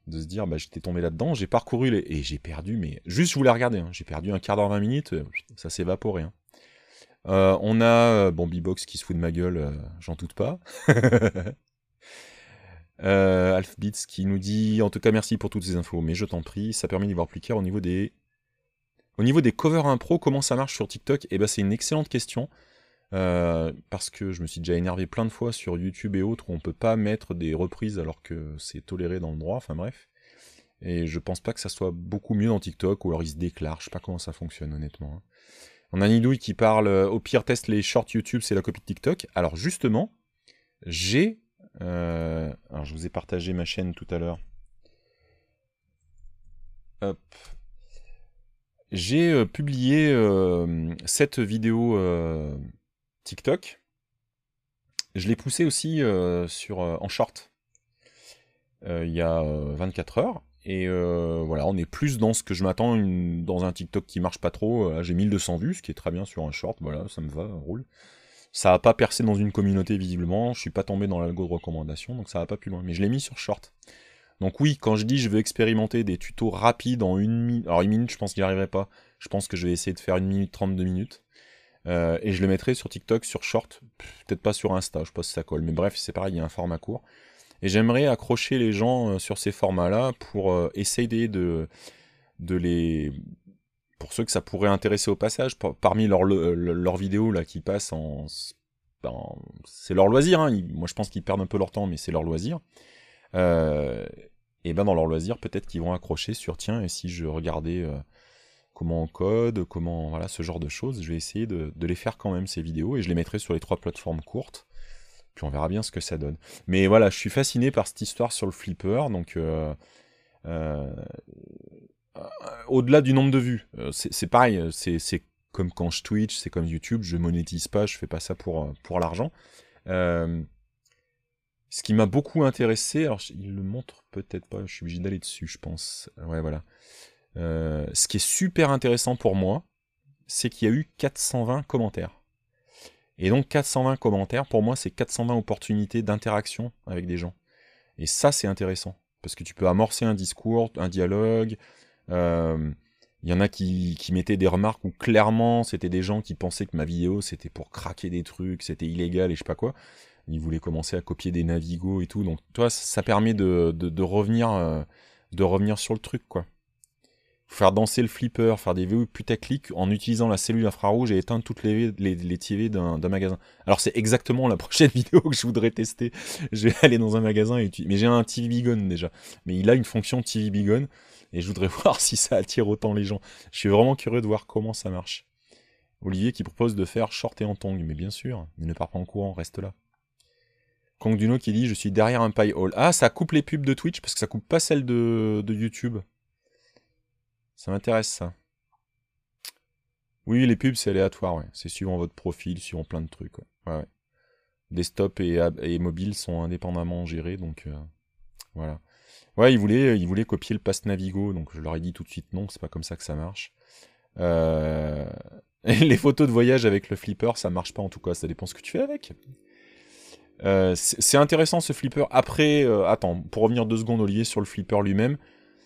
de se dire bah, j'étais tombé là-dedans, j'ai parcouru les... et j'ai perdu, mais juste je voulais regarder, hein. j'ai perdu un quart d'heure, 20 minutes, euh, ça s'est évaporé. Hein. Euh, on a euh, bon box qui se fout de ma gueule, j'en doute pas. Alf Beats qui nous dit en tout cas merci pour toutes ces infos, mais je t'en prie, ça permet d'y voir plus clair au niveau des au niveau des covers impro, comment ça marche sur TikTok Eh ben c'est une excellente question. Euh, parce que je me suis déjà énervé plein de fois sur YouTube et autres où on peut pas mettre des reprises alors que c'est toléré dans le droit, enfin bref. Et je pense pas que ça soit beaucoup mieux dans TikTok, ou alors ils se déclarent, je sais pas comment ça fonctionne honnêtement. Hein. On a Nidouille qui parle, euh, au pire test les shorts YouTube, c'est la copie de TikTok. Alors justement, j'ai... Euh, alors je vous ai partagé ma chaîne tout à l'heure. Hop. J'ai publié cette vidéo TikTok. Je l'ai poussé aussi euh, sur, euh, en short euh, il y a 24 heures. Et voilà, on est plus dans ce que je m'attends dans un TikTok qui marche pas trop. J'ai 1200 vues, ce qui est très bien sur un short. Voilà, ça me va, roule. Ça a pas percé dans une communauté visiblement. Je suis pas tombé dans l'algo de recommandation, donc ça va pas plus loin. Mais je l'ai mis sur short. Donc oui, quand je dis je veux expérimenter des tutos rapides en une minute, alors une minute je pense qu'il j'y arriverai pas, je pense que je vais essayer de faire une minute 32 minutes. Euh, et je le mettrai sur TikTok, sur Short, peut-être pas sur Insta, je sais pas si ça colle, mais bref, c'est pareil, il y a un format court. Et j'aimerais accrocher les gens euh, sur ces formats-là pour euh, essayer de, de les. Pour ceux que ça pourrait intéresser au passage, parmi leurs vidéos là, qui passent en. Ben, c'est leur loisir, hein. moi je pense qu'ils perdent un peu leur temps, mais c'est leur loisir. et ben dans leur loisir, peut-être qu'ils vont accrocher sur tiens, et si je regardais comment on code, comment voilà ce genre de choses. Je vais essayer de, les faire quand même ces vidéos et je les mettrai sur les trois plateformes courtes. Puis on verra bien ce que ça donne. Mais voilà, je suis fasciné par cette histoire sur le flipper. Donc euh, euh, au-delà du nombre de vues, euh, c'est pareil. C'est comme quand je Twitch, c'est comme YouTube. Je monétise pas, je fais pas ça pour pour l'argent. ce qui m'a beaucoup intéressé, alors il le montre peut-être pas, je suis obligé d'aller dessus, je pense. Ouais, voilà. Euh, ce qui est super intéressant pour moi, c'est qu'il y a eu 420 commentaires. Et donc 420 commentaires, pour moi, c'est 420 opportunités d'interaction avec des gens. Et ça, c'est intéressant. Parce que tu peux amorcer un discours, un dialogue. Euh, il y en a qui, mettaient des remarques où clairement, c'était des gens qui pensaient que ma vidéo, c'était pour craquer des trucs, c'était illégal et je sais pas quoi. Ils voulaient commencer à copier des navigos et tout. Donc, toi, ça permet de, revenir, euh, de revenir sur le truc, quoi faire danser le flipper, faire des VO putaclic en utilisant la cellule infrarouge et éteindre toutes les, les, TV d'un magasin. Alors c'est exactement la prochaine vidéo que je voudrais tester. Je vais aller dans un magasin et Mais j'ai un TV Bigon déjà. Mais il a une fonction TV Bigon et je voudrais voir si ça attire autant les gens. Je suis vraiment curieux de voir comment ça marche. Olivier qui propose de faire short et en tong, mais bien sûr, il ne part pas en courant, reste là. Kong Duno qui dit je suis derrière un pie hole. Ah, ça coupe les pubs de Twitch parce que ça coupe pas celles de, de YouTube. Ça m'intéresse ça. Oui, les pubs, c'est aléatoire, ouais. C'est suivant votre profil, suivant plein de trucs. des ouais, Desktop et, mobile sont indépendamment gérés, donc euh, voilà. Ouais, ils voulaient, copier le Pass Navigo, donc je leur ai dit tout de suite non, c'est pas comme ça que ça marche. Euh, les photos de voyage avec le flipper, ça marche pas en tout cas, ça dépend ce que tu fais avec. Euh, c'est intéressant ce flipper. Après, attends, pour revenir deux secondes, Olivier, sur le flipper lui-même,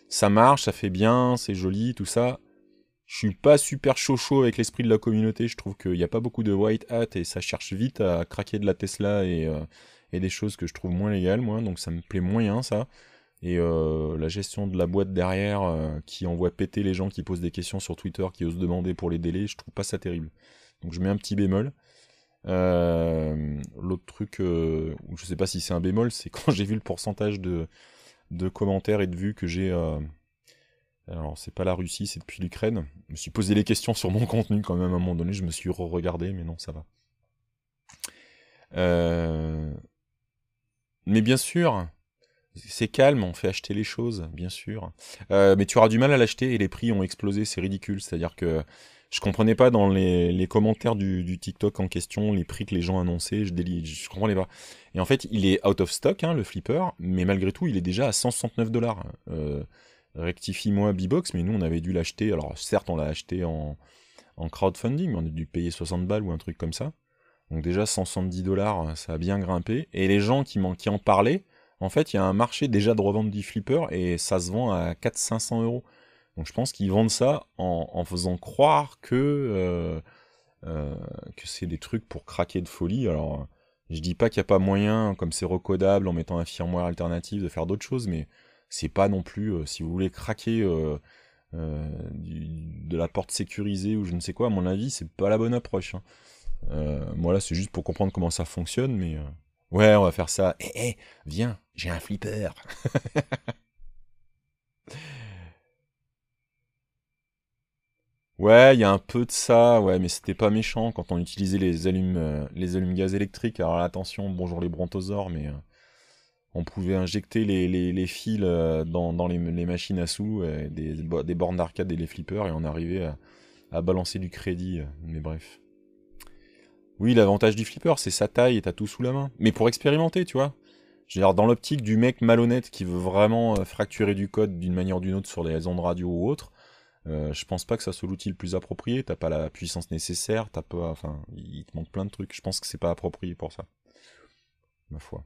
ça marche, ça fait bien, c'est joli, tout ça. Je suis pas super chaud chaud avec l'esprit de la communauté, je trouve qu'il n'y a pas beaucoup de white hat et ça cherche vite à craquer de la Tesla et, euh, des choses que je trouve moins légales, moi, donc ça me plaît moyen ça. Et euh, la gestion de la boîte derrière euh, qui envoie péter les gens qui posent des questions sur Twitter, qui osent demander pour les délais, je trouve pas ça terrible. Donc je mets un petit bémol. L'autre truc, je sais pas si c'est un bémol, c'est quand j'ai vu le pourcentage de, de commentaires et de vues que j'ai. Euh, alors, c'est pas la Russie, c'est depuis l'Ukraine. Je me suis posé les questions sur mon contenu quand même à un moment donné. Je me suis re-regardé, mais non, ça va. Euh, mais bien sûr, c'est calme, on fait acheter les choses, bien sûr. Euh, mais tu auras du mal à l'acheter et les prix ont explosé, c'est ridicule. C'est-à-dire que je comprenais pas dans les, commentaires du, TikTok en question les prix que les gens annonçaient, je ne je comprenais pas. Et en fait, il est out of stock, hein, le flipper, mais malgré tout, il est déjà à 169 dollars. Euh, rectifie-moi B-Box, mais nous, on avait dû l'acheter. Alors, certes, on l'a acheté en, crowdfunding, mais on a dû payer 60 balles ou un truc comme ça. Donc, déjà, 170 dollars, ça a bien grimpé. Et les gens qui en, en parlaient, en fait, il y a un marché déjà de revente du flipper et ça se vend à 400-500 euros. Donc je pense qu'ils vendent ça en, faisant croire que, euh, euh, que c'est des trucs pour craquer de folie. Alors je dis pas qu'il n'y a pas moyen, comme c'est recodable en mettant un firmware alternatif, de faire d'autres choses, mais c'est pas non plus, euh, si vous voulez craquer de la porte sécurisée ou je ne sais quoi, à mon avis, c'est pas la bonne approche. Hein. moi là, c'est juste pour comprendre comment ça fonctionne, mais ouais, on va faire ça. Eh, eh, viens, j'ai un flipper. Ouais, il y a un peu de ça, ouais, mais c'était pas méchant quand on utilisait les allumes, euh, les gaz électriques. Alors attention, bonjour les brontosaures, mais euh, on pouvait injecter les, fils euh, dans, les, machines à sous, des, des, bornes d'arcade et les flippers, et on arrivait à, balancer du crédit. mais bref. Oui, l'avantage du flipper, c'est sa taille et t'as tout sous la main. Mais pour expérimenter, tu vois. Genre dans l'optique du mec malhonnête qui veut vraiment fracturer du code d'une manière ou d'une autre sur les ondes radio ou autre, euh, je pense pas que ça soit l'outil le plus approprié. T'as pas la puissance nécessaire, t'as pas, enfin, il te manque plein de trucs. Je pense que c'est pas approprié pour ça, ma foi.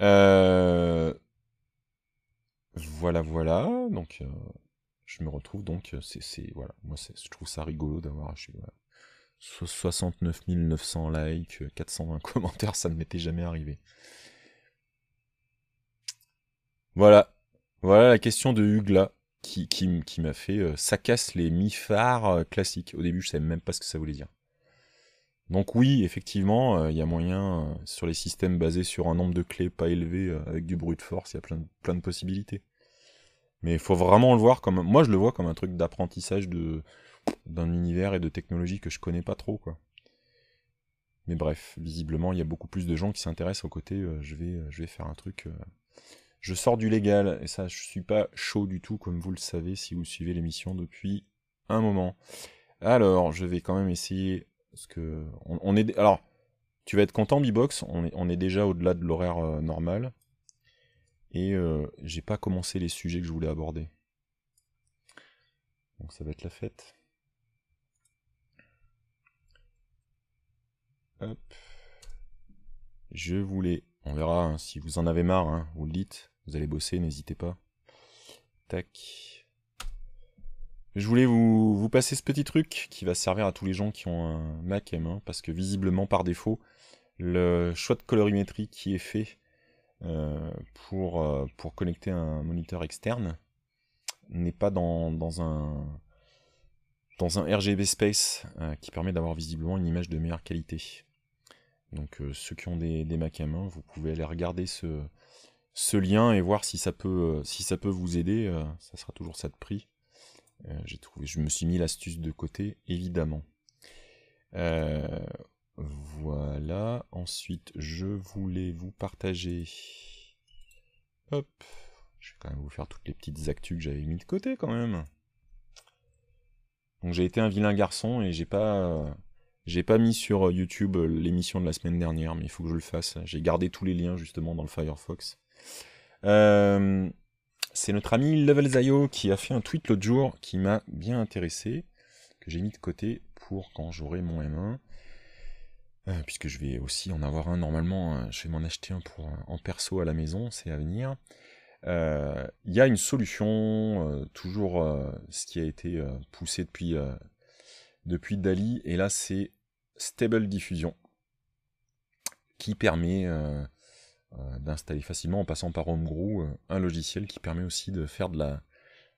Euh, voilà, voilà. Donc, euh, je me retrouve donc, c'est, voilà, moi, je trouve ça rigolo d'avoir, 69 900 likes, 420 commentaires, ça ne m'était jamais arrivé. Voilà, voilà la question de Hugla qui, qui, m'a fait ça euh, casse les mi-phares euh, classiques. Au début, je savais même pas ce que ça voulait dire. Donc oui, effectivement, euh, il y a moyen sur les systèmes basés sur un nombre de clés pas élevé avec du bruit de force, il y a plein de, plein de possibilités. Mais il faut vraiment le voir comme moi je le vois comme un truc d'apprentissage de d'un univers et de technologie que je connais pas trop quoi. Mais bref, visiblement, il y a beaucoup plus de gens qui s'intéressent au côté je vais je vais faire un truc je sors du légal, et ça, je suis pas chaud du tout, comme vous le savez si vous suivez l'émission depuis un moment. Alors, je vais quand même essayer, parce que on, est, alors, tu vas être content, Bibox, on est, on est déjà au-delà de l'horaire euh, normal, et euh, j'ai pas commencé les sujets que je voulais aborder. Donc ça va être la fête. Hop. Je voulais, on verra hein, si vous en avez marre, hein, vous le dites vous allez bosser, n'hésitez pas. Tac. Je voulais vous, passer ce petit truc qui va servir à tous les gens qui ont un Mac M1, parce que visiblement par défaut, le choix de colorimétrie qui est fait euh, pour, euh, pour connecter un moniteur externe n'est pas dans, un dans un RGB space euh, qui permet d'avoir visiblement une image de meilleure qualité. Donc ceux qui ont des, des Mac M1, vous pouvez aller regarder ce, ce lien et voir si ça peut, euh, si ça peut vous aider. Euh, ça sera toujours ça de prix. Euh, j'ai trouvé, je me suis mis l'astuce de côté, évidemment. voilà. Ensuite, je voulais vous partager. Hop. Je vais quand même vous faire toutes les petites actus que j'avais mis de côté quand même. Donc j'ai été un vilain garçon et j'ai pas. J'ai pas mis sur YouTube l'émission de la semaine dernière, mais il faut que je le fasse. J'ai gardé tous les liens justement dans le Firefox. Euh, c'est notre ami Levelzayo qui a fait un tweet l'autre jour qui m'a bien intéressé, que j'ai mis de côté pour quand j'aurai mon M1. Euh, puisque je vais aussi en avoir un normalement, hein. je vais m'en acheter un pour euh, en perso à la maison, c'est à venir. Il y a une solution, toujours ce qui a été poussé depuis, depuis Dali, et là c'est Stable Diffusion, qui permet euh, d'installer facilement en passant par Homebrew, euh, un logiciel qui permet aussi de faire de la,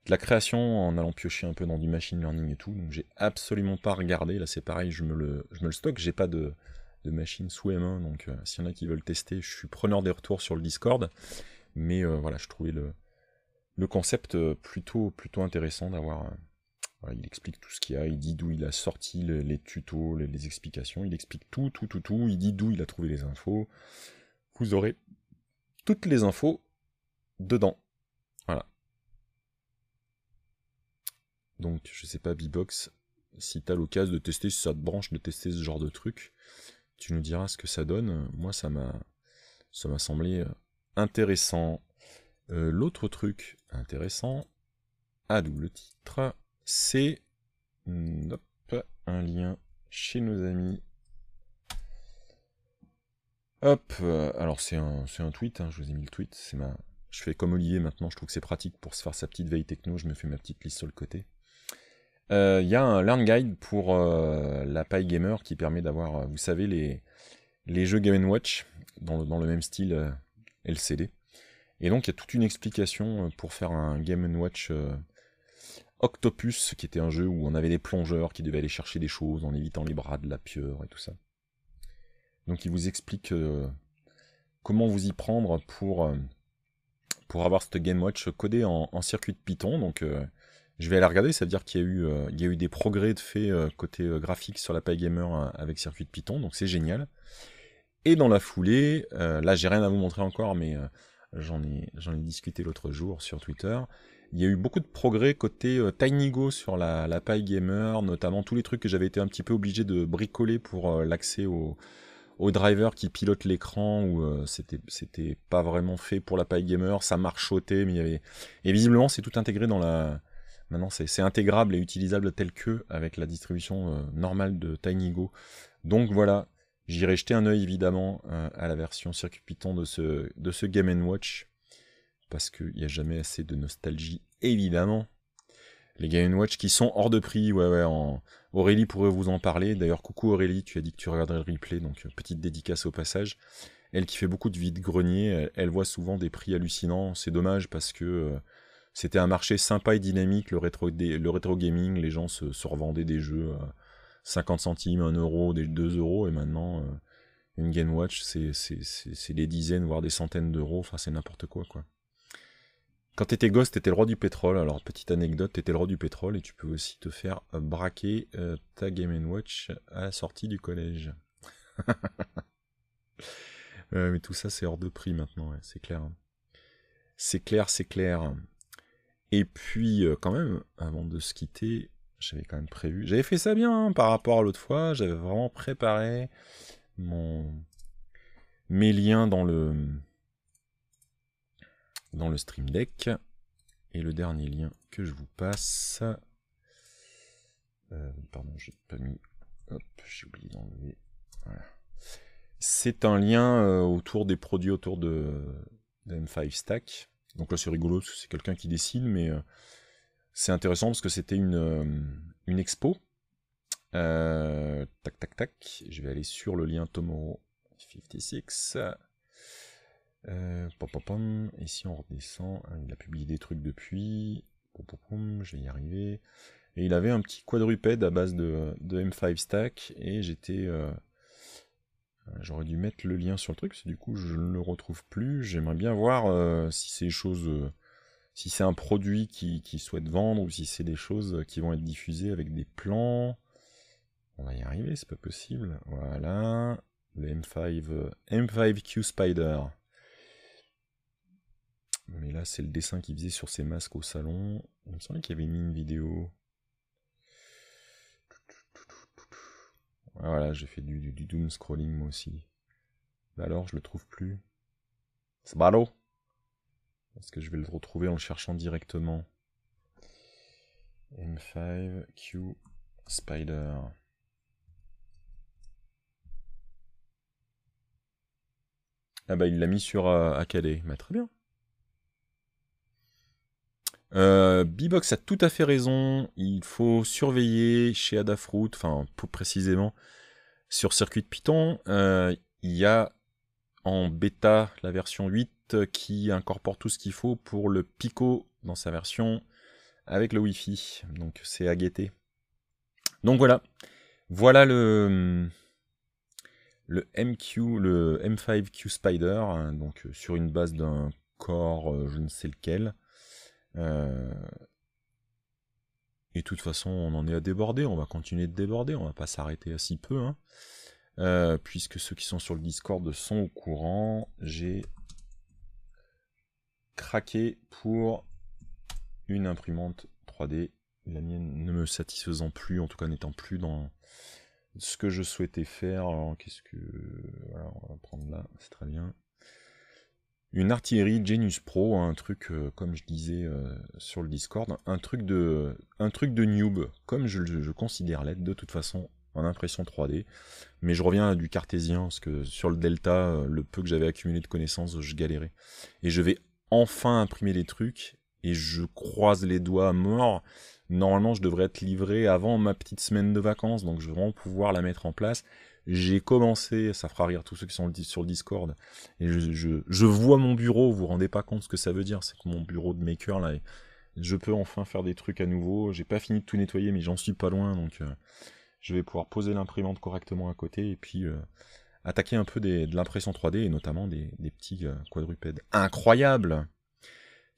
la création en allant piocher un peu dans du machine learning et tout. Donc j'ai absolument pas regardé. Là c'est pareil, je me le, je me le stocke. J'ai pas de, de, machine sous M1 Donc si euh, s'il y en a qui veulent tester, je suis preneur des retours sur le Discord. Mais voilà, je trouvais le, concept plutôt, plutôt intéressant d'avoir. il explique tout ce qu'il y a, il dit d'où il a sorti les, tutos, les, explications, il explique tout, tout, tout, tout, il dit d'où il a trouvé les infos vous aurez toutes les infos dedans. Voilà. Donc, je sais pas, Bibox, si tu as l'occasion de tester, si ça te branche de tester ce genre de truc, tu nous diras ce que ça donne. Moi, ça m'a, ça m'a semblé euh, intéressant. Euh, l'autre truc intéressant, à double titre, c'est hum, un lien chez nos amis Hop, euh, alors c'est un, un, tweet, hein, je vous ai mis le tweet, c'est ma... Je fais comme Olivier maintenant, je trouve que c'est pratique pour se faire sa petite veille techno, je me fais ma petite liste sur le côté. Euh, il y a un Learn Guide pour euh, la paille gamer qui permet d'avoir, vous savez, les, les jeux Game Watch dans le, dans le même style LCD. Et donc il y a toute une explication pour faire un Game Watch Octopus, qui était un jeu où on avait des plongeurs qui devaient aller chercher des choses en évitant les bras de la pieuvre et tout ça. Donc il vous explique euh, comment vous y prendre pour, euh, pour avoir cette Game Watch codée en, circuit de Python. Donc euh, je vais aller regarder, ça veut dire qu'il y, a eu, eu des progrès de fait côté graphique sur la paille gamer avec circuit de Python, donc c'est génial. Et dans la foulée, là j'ai rien à vous montrer encore, mais j'en ai, ai discuté l'autre jour sur Twitter. Il y a eu beaucoup de progrès côté TinyGo sur la, la gamer, notamment tous les trucs que j'avais été un petit peu obligé de bricoler pour l'accès au, au driver qui pilote l'écran où euh, c'était pas vraiment fait pour la paille gamer, ça marchotait mais il y avait et visiblement c'est tout intégré dans la maintenant c'est intégrable et utilisable tel que avec la distribution euh, normale de TinyGo. Donc voilà, j'irai jeter un œil évidemment euh, à la version circuit Python de ce de ce Game Watch parce qu'il n'y a jamais assez de nostalgie évidemment. Les Game Watch qui sont hors de prix, ouais, ouais. Aurélie pourrait vous en parler. D'ailleurs, coucou Aurélie, tu as dit que tu regarderais le replay, donc euh, petite dédicace au passage. Elle qui fait beaucoup de vide-grenier, elle, voit souvent des prix hallucinants. C'est dommage parce que euh, c'était un marché sympa et dynamique, le rétro, le rétro gaming. Les gens se, revendaient des jeux à 50 centimes, 1 euro, 2 euros, et maintenant. Euh, une Game Watch, c'est des dizaines, voire des centaines d'euros, enfin c'est n'importe quoi quoi. Quand t'étais gosse, t'étais le roi du pétrole. Alors, petite anecdote, t'étais le roi du pétrole et tu peux aussi te faire euh, braquer euh, ta Game Watch à la sortie du collège. mais tout ça, c'est hors de prix maintenant, c'est clair. C'est clair, c'est clair. Et puis, euh, quand même, avant de se quitter, j'avais quand même prévu. J'avais fait ça bien hein, par rapport à l'autre fois. J'avais vraiment préparé mon mes liens dans le dans le Stream Deck. Et le dernier lien que je vous passe. Euh, pardon, j'ai pas mis. Hop, j'ai oublié d'enlever. Voilà. C'est un lien euh, autour des produits autour de, M5 Stack. Donc là, c'est rigolo c'est quelqu'un qui dessine, mais euh, c'est intéressant parce que c'était une, une expo. tac, tac, tac. Je vais aller sur le lien Tomorrow 56. Euh, Et si on redescend, hein, il a publié des trucs depuis. je vais y arriver. Et il avait un petit quadrupède à base de, M5 stack. Et j'étais. Euh, euh, j'aurais dû mettre le lien sur le truc, parce du coup je ne le retrouve plus. J'aimerais bien voir si c'est choses. si c'est un produit qu'il souhaite vendre ou si c'est des choses qui vont être diffusées avec des plans. On va y arriver, c'est pas possible. Voilà. Le M5, M5Q Spider. Mais là, c'est le dessin qu'il faisait sur ses masques au salon. Il me semblait qu'il avait mis une vidéo. voilà, j'ai fait du, doom scrolling moi aussi. Bah alors, je le trouve plus. C'est ballot ce que je vais le retrouver en le cherchant directement. M5Q Spider. Ah bah il l'a mis sur euh, bah, très bien. Euh, a tout à fait raison. Il faut surveiller chez Adafruit, enfin plus précisément sur circuit de Python. Euh, il y a en bêta la version 8 qui incorpore tout ce qu'il faut pour le Pico dans sa version avec le Wi-Fi. Donc c'est à guetter. Donc voilà. Voilà le, le MQ, le M5Q Spider, hein, donc sur une base d'un corps, euh, je ne sais lequel. Euh, et de toute façon, on en est à déborder, on va continuer de déborder, on va pas s'arrêter à si peu, hein. euh, puisque ceux qui sont sur le Discord sont au courant, j'ai craqué pour une imprimante 3D, la mienne ne me satisfaisant plus, en tout cas n'étant plus dans ce que je souhaitais faire. Alors qu'est-ce que... on va prendre là, c'est très bien une artillerie Genius Pro, un truc, euh, comme je disais euh, sur le Discord, un truc de, un truc de noob, comme je, considère l'être de toute façon en impression 3D. Mais je reviens à du cartésien, parce que sur le Delta, euh, le peu que j'avais accumulé de connaissances, je galérais. Et je vais enfin imprimer les trucs, et je croise les doigts morts. Normalement, je devrais être livré avant ma petite semaine de vacances, donc je vais vraiment pouvoir la mettre en place. J'ai commencé, ça fera rire tous ceux qui sont sur le Discord, et je, vois mon bureau, vous vous rendez pas compte ce que ça veut dire, c'est que mon bureau de maker, là, je peux enfin faire des trucs à nouveau, j'ai pas fini de tout nettoyer, mais j'en suis pas loin, donc euh, je vais pouvoir poser l'imprimante correctement à côté, et puis euh, attaquer un peu de l'impression 3D, et notamment des, des petits euh, quadrupèdes. Incroyable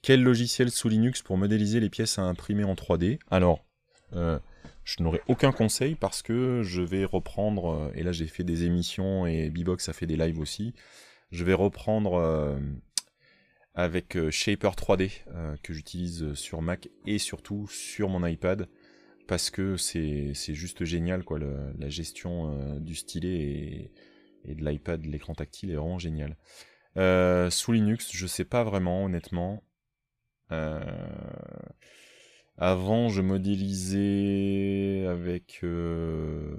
Quel logiciel sous Linux pour modéliser les pièces à imprimer en 3D Alors... Euh, je n'aurai aucun conseil parce que je vais reprendre, euh, et là j'ai fait des émissions et Bebox a fait des lives aussi, je vais reprendre euh, avec euh, Shaper 3D que j'utilise sur Mac et surtout sur mon iPad parce que c'est juste génial quoi, la gestion du stylet et, de l'iPad, l'écran tactile est vraiment génial. sous Linux, je sais pas vraiment honnêtement. Avant, je modélisais avec... Euh,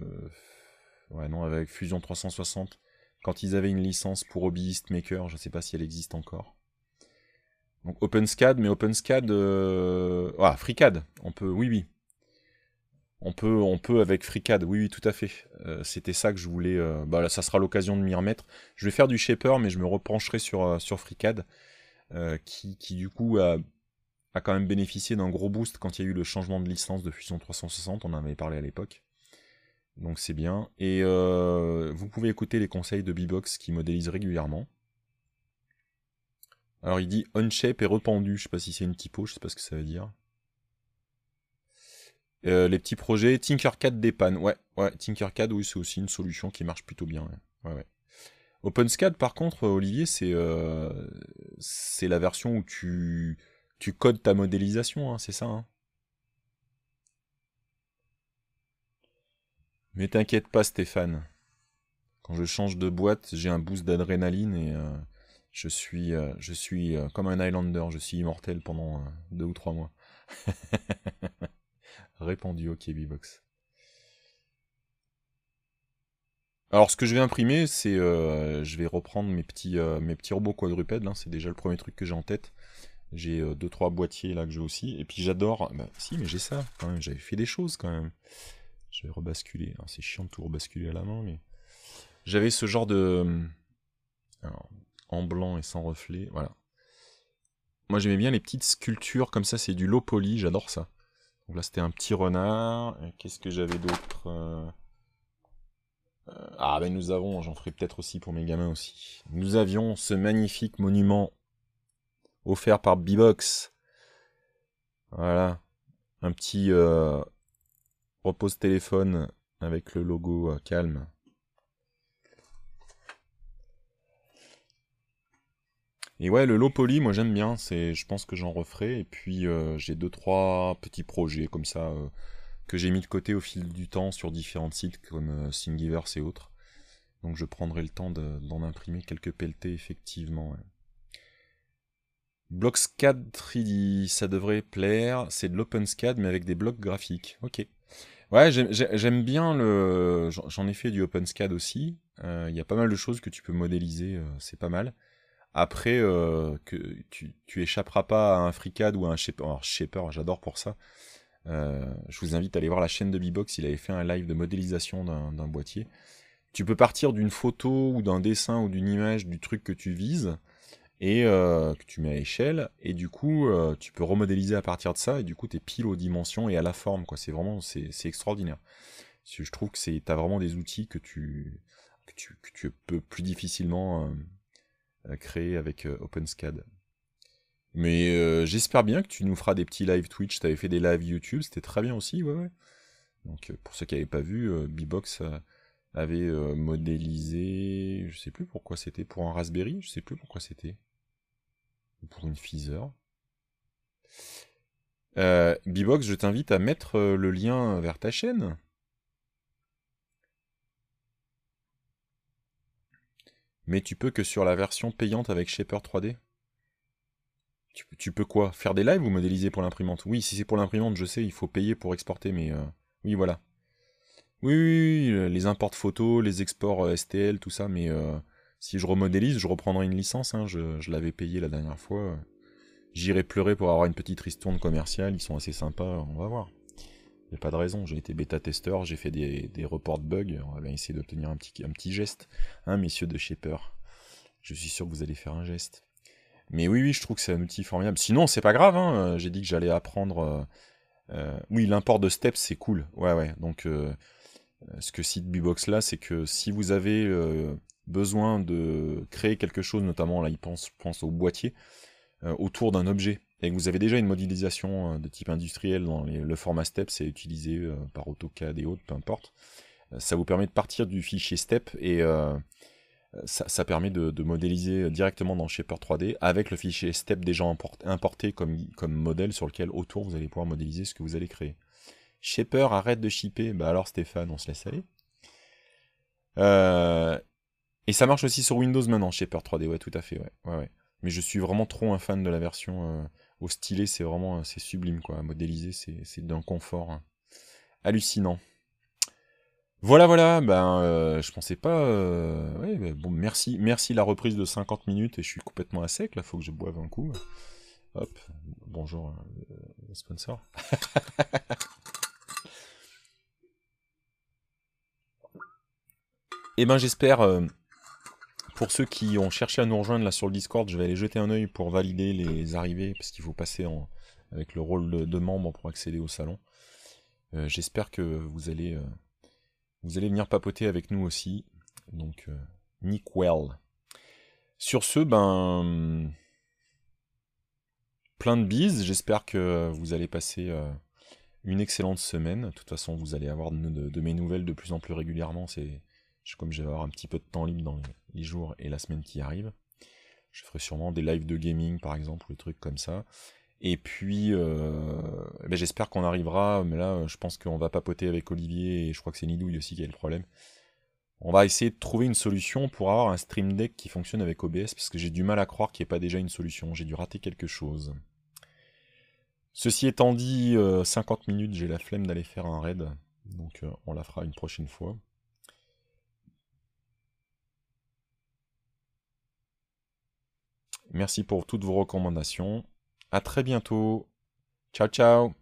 ouais, non, avec Fusion 360. Quand ils avaient une licence pour Hobbyist Maker, je ne sais pas si elle existe encore. Donc OpenSCAD, mais OpenSCAD... Euh, ah, FreeCAD, on peut... Oui, oui. On peut, on peut avec FreeCAD, oui, oui, tout à fait. Euh, c'était ça que je voulais... Bah, là, ça sera l'occasion de m'y remettre. Je vais faire du shaper, mais je me repencherai sur, sur FreeCAD, qui, qui, du coup, a a quand même bénéficié d'un gros boost quand il y a eu le changement de licence de Fusion 360, on en avait parlé à l'époque. Donc c'est bien. Et euh, vous pouvez écouter les conseils de B-Box qui modélise régulièrement. Alors il dit Unshape est rependu, je sais pas si c'est une typo, je sais pas ce que ça veut dire. Euh, les petits projets, Tinkercad dépanne, ouais, ouais, Tinkercad oui c'est aussi une solution qui marche plutôt bien, ouais, OpenSCAD par contre euh, Olivier c'est la version où tu tu codes ta modélisation, hein, c'est ça. Hein. Mais t'inquiète pas Stéphane. Quand je change de boîte, j'ai un boost d'adrénaline et euh, je suis, euh, je suis euh, comme un Highlander, je suis immortel pendant deux ou trois mois. Répondu au okay, Box. Alors ce que je vais imprimer, c'est je vais reprendre mes petits, mes petits robots quadrupèdes, hein. c'est déjà le premier truc que j'ai en tête. J'ai 2 euh, deux trois boîtiers là que j'ai aussi. Et puis j'adore. Bah, si, mais j'ai ça quand même. J'avais fait des choses quand même. Je vais rebasculer. C'est chiant de tout rebasculer à la main, mais j'avais ce genre de euh, en blanc et sans reflet. Voilà. Moi j'aimais bien les petites sculptures comme ça. C'est du low poly. J'adore ça. Donc là c'était un petit renard. Qu'est-ce que j'avais d'autre euh, Ah ben nous avons, j'en ferai peut-être aussi pour mes gamins aussi. Nous avions ce magnifique monument offert par B-Box. Voilà, un petit euh, repose téléphone avec le logo euh, calme. Et ouais, le lot poli moi j'aime bien, c'est, je pense que j'en referai. Et puis euh, j'ai deux trois petits projets comme ça que j'ai mis de côté au fil du temps sur différents sites comme singiverse et autres. Donc je prendrai le temps d'en imprimer quelques pelletés effectivement. BlockSCAD 3D, ça devrait plaire. C'est de l'OpenSCAD, mais avec des blocs graphiques. Ok. Ouais, j'aime bien le. J'en ai fait du OpenSCAD aussi. Euh, il y a pas mal de choses que tu peux modéliser, euh, c'est pas mal. Après, euh, que tu, échapperas pas à un FreeCAD ou à un Shaper. Alors, Shaper, j'adore pour ça. je vous invite à aller voir la chaîne de Bbox. Il avait fait un live de modélisation d'un boîtier. Tu peux partir d'une photo ou d'un dessin ou d'une image du truc que tu vises et euh, que tu mets à échelle et du coup euh, tu peux remodéliser à partir de ça et du coup tu es pile aux dimensions et à la forme quoi c'est vraiment c'est extraordinaire je trouve que c'est as vraiment des outils que tu que tu, peux plus difficilement euh, créer avec OpenSCAD mais j'espère bien que tu nous feras des petits live Twitch tu avais fait des lives YouTube c'était très bien aussi ouais ouais donc pour ceux qui n'avaient pas vu Bbox avait modélisé je sais plus pourquoi c'était pour un Raspberry je sais plus pourquoi c'était pour une Feezer. Euh, je t'invite à mettre euh, le lien vers ta chaîne. Mais tu peux que sur la version payante avec Shaper 3D. Tu, tu peux quoi Faire des lives ou modéliser pour l'imprimante Oui, si c'est pour l'imprimante, je sais, il faut payer pour exporter, mais euh, oui, voilà. Oui, oui, les imports photos, les exports euh, STL, tout ça, mais si je remodélise, je reprendrai une licence, hein. je, l'avais payé la dernière fois. J'irai pleurer pour avoir une petite ristourne commerciale, ils sont assez sympas, on va voir. Il n'y a pas de raison, j'ai été bêta-testeur, j'ai fait des, reports de bugs, on va essayer d'obtenir un petit, un petit geste, hein, messieurs de Shaper. Je suis sûr que vous allez faire un geste. Mais oui, oui, je trouve que c'est un outil formidable. Sinon, c'est pas grave, hein. euh, j'ai dit que j'allais apprendre. Euh, euh, oui, l'import de steps, c'est cool. Ouais, ouais. Donc, ce que cite B-Box là, c'est que si vous avez besoin de créer quelque chose, notamment là, il pense, pense au boîtier, euh, autour d'un objet, et que vous avez déjà une modélisation euh, de type industriel dans le format step, c'est utilisé euh, par AutoCAD et autres, peu importe, ça vous permet de partir du fichier step et ça, permet de, modéliser directement dans Shaper 3D avec le fichier step déjà importé comme, modèle sur lequel autour vous allez pouvoir modéliser ce que vous allez créer. Shaper, arrête de shipper. Bah alors Stéphane, on se laisse aller. Euh, et ça marche aussi sur Windows maintenant, Shaper 3D, ouais, tout à fait, ouais. ouais, Mais je suis vraiment trop un fan de la version euh, au stylet, c'est vraiment euh, c'est sublime, quoi. modéliser, c'est d'un confort hein. hallucinant. Voilà, voilà, ben, euh, je pensais pas. Ben, bon, merci, merci la reprise de 50 minutes et je suis complètement à sec, là, faut que je boive un coup. Hop, bonjour, sponsor. Eh ben j'espère pour ceux qui ont cherché à nous rejoindre là sur le Discord, je vais aller jeter un œil pour valider les arrivées, parce qu'il faut passer avec le rôle de, membre pour accéder au salon. Euh, j'espère que vous allez, euh, vous allez venir papoter avec nous aussi. Donc, euh, Nickwell. Sur ce, ben. Plein de bises. J'espère que vous allez passer une excellente semaine. De toute façon, vous allez avoir de, de mes nouvelles de plus en plus régulièrement. C'est comme je vais avoir un petit peu de temps libre dans les jours et la semaine qui arrive, je ferai sûrement des lives de gaming par exemple ou des trucs comme ça. Et puis, euh, eh ben, j'espère qu'on arrivera, mais là, je pense qu'on va papoter avec Olivier et je crois que c'est Nidouille aussi qui a le problème. On va essayer de trouver une solution pour avoir un Stream Deck qui fonctionne avec OBS parce que j'ai du mal à croire qu'il n'y ait pas déjà une solution. J'ai dû rater quelque chose. Ceci étant dit, 50 euh, minutes, j'ai la flemme d'aller faire un raid. Donc euh, on la fera une prochaine fois. Merci pour toutes vos recommandations. À très bientôt. Ciao ciao.